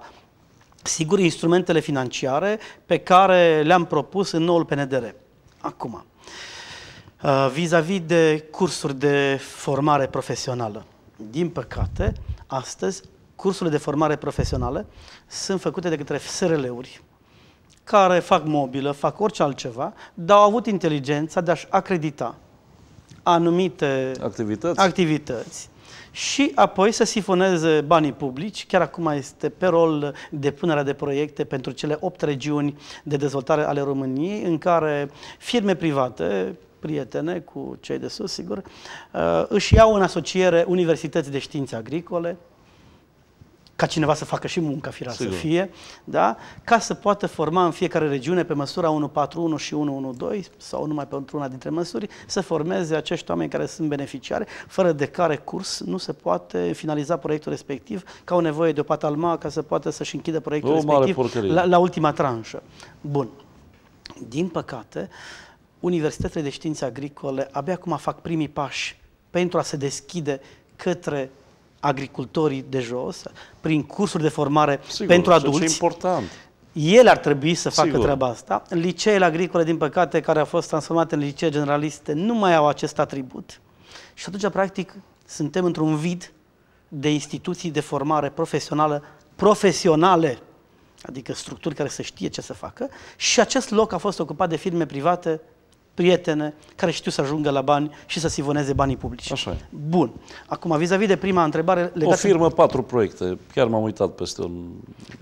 sigur, instrumentele financiare pe care le-am propus în noul PNDR. Acum, uh, vis-a-vis -vis de cursuri de formare profesională. Din păcate, astăzi, cursurile de formare profesională sunt făcute de către SRL-uri, care fac mobilă, fac orice altceva, dar au avut inteligența de a-și acredita anumite activități, activități și apoi să sifoneze banii publici. Chiar acum este pe rol depunerea de proiecte pentru cele opt regiuni de dezvoltare ale României, în care firme private, prietene cu cei de sus, sigur, uh, își iau în asociere universități de științe agricole, ca cineva să facă și munca firar să fie, da? ca să poată forma în fiecare regiune pe măsura 141 și 112 sau numai pentru una dintre măsuri, să formeze acești oameni care sunt beneficiari, fără de care curs nu se poate finaliza proiectul respectiv, ca o nevoie de o patalma ca să poată să-și închidă proiectul o respectiv la, la ultima tranșă. Bun. Din păcate, universitățile de științe agricole abia acum fac primii pași pentru a se deschide către agricultorii de jos, prin cursuri de formare Sigur, pentru adulți. Ce important. El ar trebui să facă Sigur. treaba asta. Liceele agricole, din păcate, care au fost transformate în licee generaliste, nu mai au acest atribut. Și atunci, practic, suntem într-un vid de instituții de formare profesională, profesionale, adică structuri care să știe ce să facă, și acest loc a fost ocupat de firme private prietene care știu să ajungă la bani și să sivoneze banii publici. Așa e. Bun. Acum, vis-a-vis -vis de prima întrebare... Legată... O firmă, patru proiecte. Chiar m-am uitat peste un...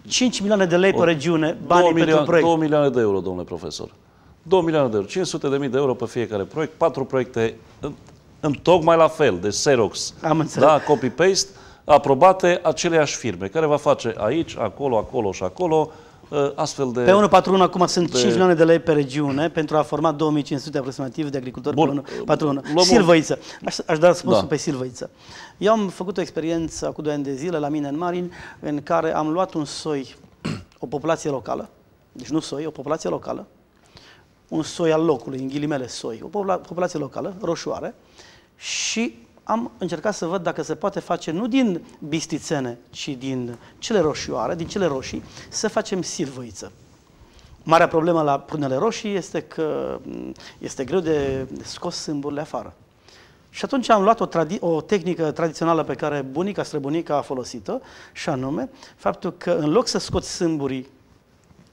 5 milioane de lei o... pe regiune, bani pentru milioane, proiect. 2 milioane de euro, domnule profesor. 2 milioane de euro. 500 de mii de euro pe fiecare proiect. Patru proiecte în, în tocmai la fel, de Xerox. Am înțeles. Da, copy-paste, aprobate aceleași firme, care va face aici, acolo, acolo și acolo Uh, astfel de... Pe 141 acum sunt de... 5 milioane de lei pe regiune pentru a forma 2500 aproximativ de agricultori Bun. pe 141. Uh, Silvăiță. Aș, aș da răspunsul da. pe Silvăiță. Eu am făcut o experiență cu 2 ani de zile la mine în Marin în care am luat un soi, o populație locală, deci nu soi, o populație locală, un soi al locului, în ghilimele soi, o popula populație locală, roșoare, și am încercat să văd dacă se poate face, nu din bistițene, ci din cele roșioare, din cele roșii, să facem silvăiță. Marea problemă la prunele roșii este că mm, este greu de scos sâmburile afară. Și atunci am luat o, tradi- o tehnică tradițională pe care bunica, străbunica a folosit-o, și anume faptul că în loc să scoți sâmburii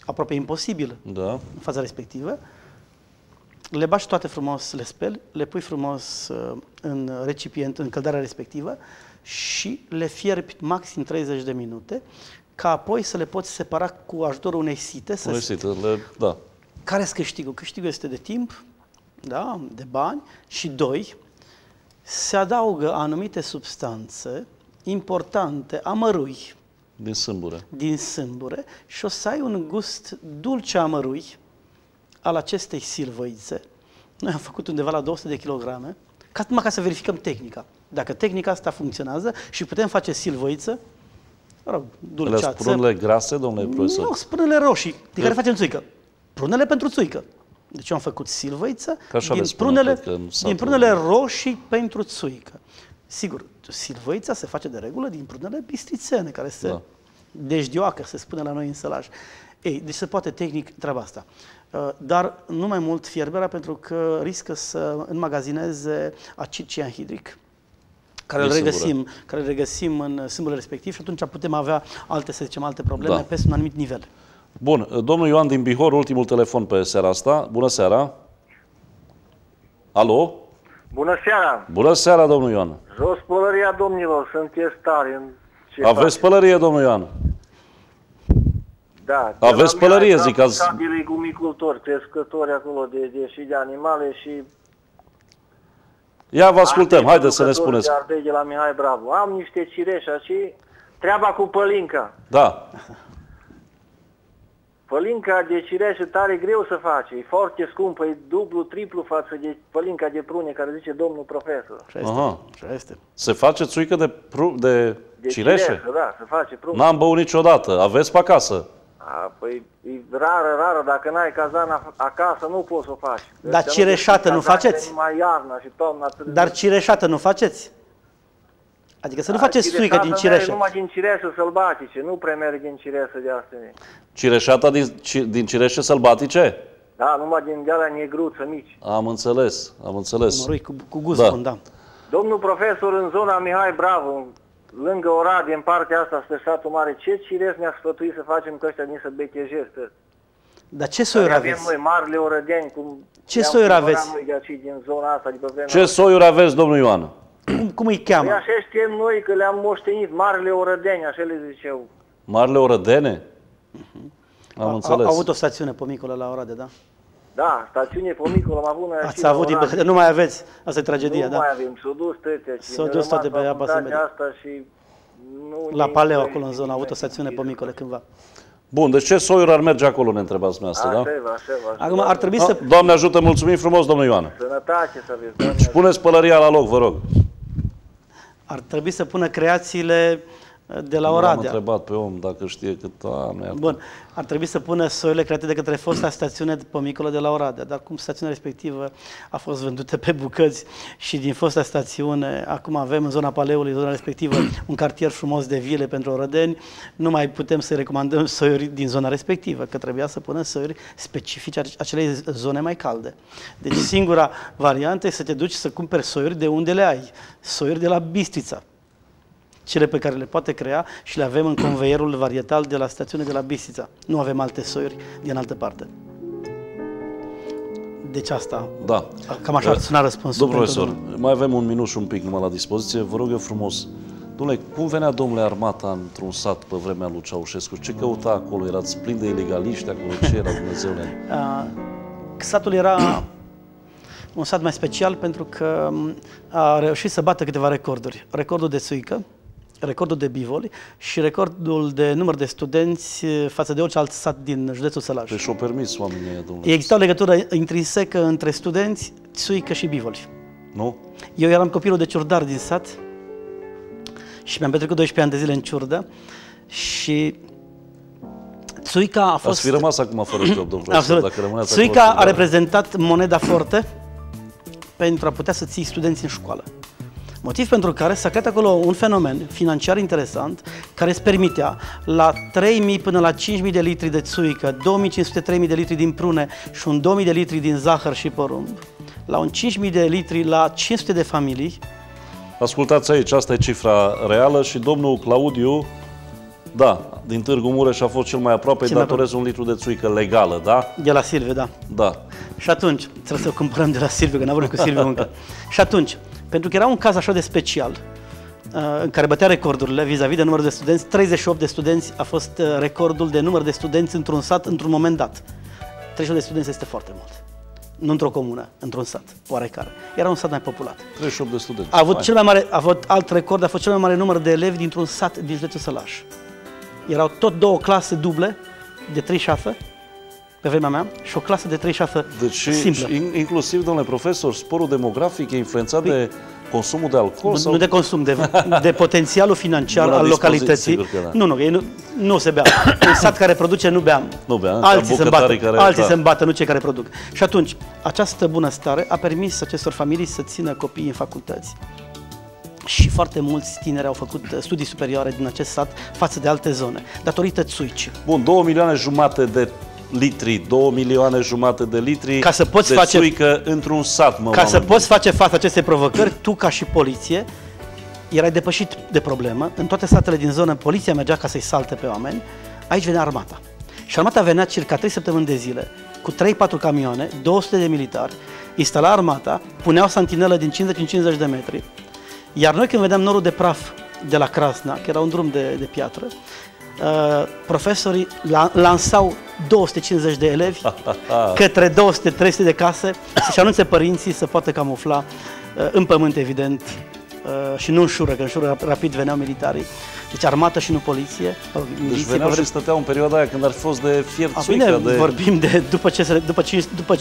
aproape imposibil da. în faza respectivă, uh, le bași toate frumos, le speli, le pui frumos uh, în recipient, în căldarea respectivă și le fierbi maxim 30 de minute, ca apoi să le poți separa cu ajutorul unei site. Să unei site, le, da. Care este câștigul? Câștigul este de timp, da, de bani și doi, se adaugă anumite substanțe importante, amărui. Din sâmbure. Din sâmbure și o să ai un gust dulce amărui, al acestei silvăițe, noi am făcut undeva la 200 de kilograme, ca, numai ca să verificăm tehnica. Dacă tehnica asta funcționează și putem face silvăiță, mă rog, dulceață. Le grase, domnule profesor? Nu, sprânele roșii, de care facem țuică. Prunele pentru țuică. Deci eu am făcut silvăiță din prunele, din prunele roșii pentru țuică. Sigur, silvăița se face de regulă din prunele bistrițene, care se da. deșdioacă, se spune la noi în sălaj. Ei, deci se poate tehnic treaba asta. Uh, dar nu mai mult fierberea pentru că riscă să înmagazineze acid cianhidric care îl regăsim, care îl regăsim în uh, sâmbul respectiv și atunci putem avea alte, să zicem, alte probleme da. peste un anumit nivel. Bun, uh, domnul Ioan din Bihor, ultimul telefon pe seara asta. Bună seara! Alo? Bună seara! Bună seara, domnul Ioan! Jos pălăria, domnilor, sunt testari. Aveți pălărie, domnul Ioan? Da. Aveți pălărie, zic azi. Stabilii gumicultori, crescători acolo de, de, și de animale și... Ia vă ascultăm, haideți să ne spuneți. De ardei de la Mihai Bravo. Am niște cireși și treaba cu pălinca. Da. Pălinca de cireșe, tare greu să face, e foarte scumpă, e dublu, triplu față de pălinca de prune care zice domnul profesor. Aha. Este. Se face țuică de, pru- de, de cireșe? cireșe? da, se face prune. N-am băut niciodată, aveți pe acasă? A, păi e rară, rară, dacă n-ai cazan acasă, nu poți să o faci. Dar cireșată deci, nu, nu faceți? Mai iarna și toamna. Dar cireșată nu faceți? Adică să nu faceți suică din cireșă. numai din cireșă sălbatice, nu prea merg din cireșă de astăzi. Cireșata din, din cireșe sălbatice? Da, numai din dealea negruță mici. Am înțeles, am înțeles. Mărui, cu, cu gust da. Bun, da. Domnul profesor în zona Mihai Bravo, lângă Oradea, în partea asta, spre satul mare, ce cireți ne-a sfătuit să facem că ăștia din să betejeze? Dar ce soiuri aveți? Avem noi marile orădeni, cum ce soiuri aveți? Noi din zona asta, după vremea ce soiuri aveți, domnul Ioan? Cum, cum îi cheamă? Păi așa știm noi că le-am moștenit, marile orădeni, așa le ziceu. Marile orădene? Am a, înțeles. A, a avut o stațiune pe micul la Oradea, da? Da, stațiune Pomicul am avut noi Ați avut, din nu mai aveți. Asta e tragedia, nu da. Nu mai avem, s-o dus tăția. S-o dus toate pe apa să asta și nu La Paleo, acolo în zona, a avut o stațiune Pomicule cândva. Bun, deci ce soiuri ar merge acolo, ne întrebați dumneavoastră, da? Așa, așa, Acum ar trebui să... Ah, Doamne ajută, mulțumim frumos, domnul Ioan. Sănătate să aveți, Puneți pălăria la loc, vă rog. Ar trebui să pună creațiile de la Oradea. Am întrebat pe om dacă știe cât am Bun, ar trebui să pună soiurile create de către fosta stațiune pe Micolo de la Oradea, dar cum stațiunea respectivă a fost vândută pe bucăți și din fosta stațiune, acum avem în zona Paleului, zona respectivă, (clears throat) un cartier frumos de vile pentru orădeni, nu mai putem să recomandăm soiuri din zona respectivă, că trebuia să pună soiuri specifice acelei zone mai calde. Deci singura variantă este să te duci să cumperi soiuri de unde le ai, soiuri de la Bistrița, cele pe care le poate crea și le avem în conveierul varietal de la stațiune de la Bisița. Nu avem alte soiuri din altă parte. Deci asta, da. cam așa suna răspunsul. Domnul profesor, domnul. mai avem un minut și un pic numai la dispoziție. Vă rog eu frumos, Domnule, cum venea, domnule, armata într-un sat pe vremea lui Ceaușescu? Ce căuta acolo? Erați plin de ilegaliști acolo? Ce era, Dumnezeu? (laughs) satul era un sat mai special pentru că mm, a reușit să bată câteva recorduri. Recordul de suică, recordul de bivoli și recordul de număr de studenți eh, față de orice alt sat din județul Sălaj. Deci au permis oamenii, domnule. Exista o legătură intrinsecă între studenți, țuică și bivoli. Nu? Eu eram copilul de ciurdar din sat și mi-am petrecut 12 ani de zile în ciurdă și Țuica a fost... Ați fi rămas acum fără job, domnule. Absolut. dacă Țuica acolo, a reprezentat moneda forte pentru a putea să ții studenți în școală. Motiv pentru care s-a creat acolo un fenomen financiar interesant care îți permitea la 3.000 până la 5.000 de litri de țuică, 2.500-3.000 de litri din prune și un 2.000 de litri din zahăr și porumb, la un 5.000 de litri la 500 de familii. Ascultați aici, asta e cifra reală și domnul Claudiu, da, din Târgu Mureș a fost cel mai aproape, cel datorez un litru de țuică legală, da? De la Silve, da. Da. Și atunci, trebuie să o cumpărăm de la Silve, că n-am vorbit cu Silve încă. (laughs) și atunci, pentru că era un caz așa de special, uh, în care bătea recordurile vis-a-vis de numărul de studenți. 38 de studenți a fost uh, recordul de număr de studenți într-un sat într-un moment dat. 38 de studenți este foarte mult. Nu într-o comună, într-un sat, oarecare. Era un sat mai populat. 38 de studenți. A avut, cel mai mare, a avut alt record, a fost cel mai mare număr de elevi dintr-un sat din județul Sălaș. Erau tot două clase duble, de 36 pe vremea mea și o clasă de 36 deci, simplă. inclusiv, domnule profesor, sporul demografic e influențat păi, de consumul de alcool? Nu, sau? nu de consum, de, (laughs) de potențialul financiar al localității. Da. Nu, nu, ei nu, nu se bea. (coughs) Un sat care produce nu bea. Nu bea, alții se îmbată, care, alții se îmbată, nu cei care produc. Și atunci, această bunăstare a permis acestor familii să țină copiii în facultăți. Și foarte mulți tineri au făcut uh, studii superioare din acest sat față de alte zone, datorită țuici. Bun, 2 milioane jumate de litri, 2 milioane jumate de litri ca să poți de face, suică într-un sat. Mă, ca să gândit. poți face față aceste provocări, tu ca și poliție erai depășit de problemă. În toate satele din zonă, poliția mergea ca să-i salte pe oameni. Aici venea armata. Și armata venea circa 3 săptămâni de zile, cu 3-4 camioane, 200 de militari, instala armata, puneau santinelă din 50 în 50 de metri, iar noi când vedeam norul de praf de la Crasna, că era un drum de, de piatră, Uh, profesorii lansau 250 de elevi (laughs) către 200-300 de case să-și anunțe părinții să poată camufla uh, în pământ, evident, Uh, și nu în șură, că în șură rapid veneau militarii. Deci armată și nu poliție. deci veneau vrem... și stăteau în perioada aia când ar fi fost de fier A, bine, de... vorbim de după, ce, după, 5, după 15-25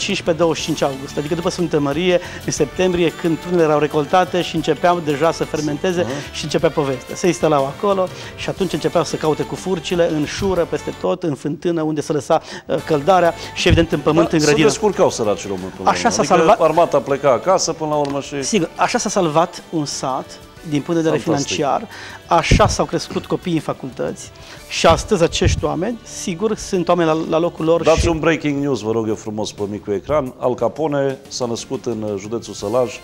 august, adică după Sfântă Mărie, în septembrie, când prunele erau recoltate și începeau deja să fermenteze uh-huh. și începea povestea. Se instalau acolo și atunci începeau să caute cu furcile în șură, peste tot, în fântână, unde se lăsa uh, căldarea și evident în pământ, da, în grădină. Se descurcau săracii români. Așa s-a adică salvat. armata pleca acasă până la urmă și... Sigur, așa s-a salvat un sat minunat din punct de vedere Fantastic. financiar, așa s-au crescut copiii în facultăți și astăzi acești oameni, sigur, sunt oameni la, la locul lor. Dați și... un breaking news, vă rog eu frumos, pe micul ecran. Al Capone s-a născut în uh, județul Sălaj,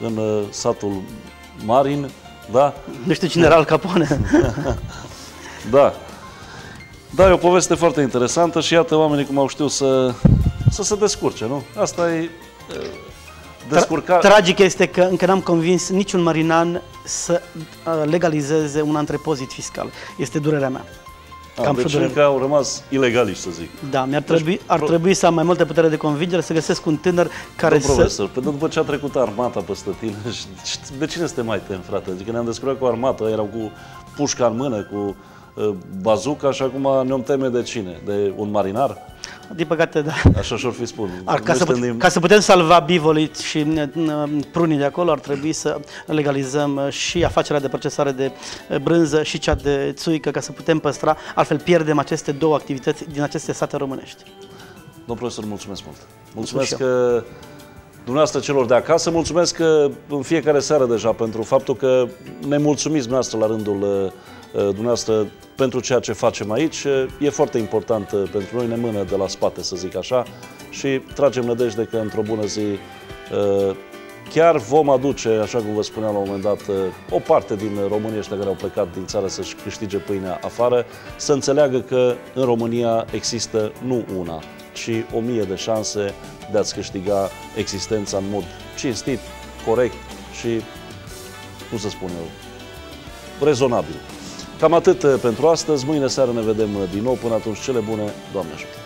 în uh, satul Marin, da? Nu știu cine era Al Capone. (laughs) da. Da, e o poveste foarte interesantă și iată oamenii cum au știut să, să se descurce, nu? Asta e uh, descurca... Tra tragic este că încă n-am convins niciun marinan să uh, legalizeze un antrepozit fiscal. Este durerea mea. Cam deci încă au rămas ilegali, să zic. Da, mi-ar deci, trebui, ar pro... trebui să am mai multă putere de convingere, să găsesc un tânăr care Domn să... profesor, pentru după ce a trecut armata peste tine, (laughs) de cine este mai tem, frate? Adică ne-am descurcat cu armata, erau cu pușca în mână, cu Ă, bazuca și acum ne-om teme de cine? De un marinar? Din păcate, da. Așa și-or fi spus. Ar, ca, să putem, ca să putem salva bivolii și prunii de acolo, ar trebui să legalizăm ă, și afacerea de procesare de ă, brânză și cea de țuică, ca să putem păstra. Altfel pierdem aceste două activități din aceste sate românești. Domn profesor, mulțumesc mult. Mulțumesc, mulțumesc că dumneavoastră celor de acasă, mulțumesc că în fiecare seară deja pentru faptul că ne mulțumiți dumneavoastră la rândul Eh, dumneavoastră pentru ceea ce facem aici. Eh, e foarte important eh, pentru noi, ne mână de la spate, să zic așa, și tragem nădejde că într-o bună zi chiar vom aduce, așa cum vă spuneam la un moment dat, o parte din românii ăștia care au plecat din țară să-și câștige pâinea afară, să înțeleagă că în România există nu una, ci o mie de șanse de a-ți câștiga existența în mod cinstit, corect și, cum să spun eu, rezonabil. Cam atât eh, pentru astăzi. Mâine seară ne vedem eh, din nou. Până atunci, cele bune. Doamne ajută!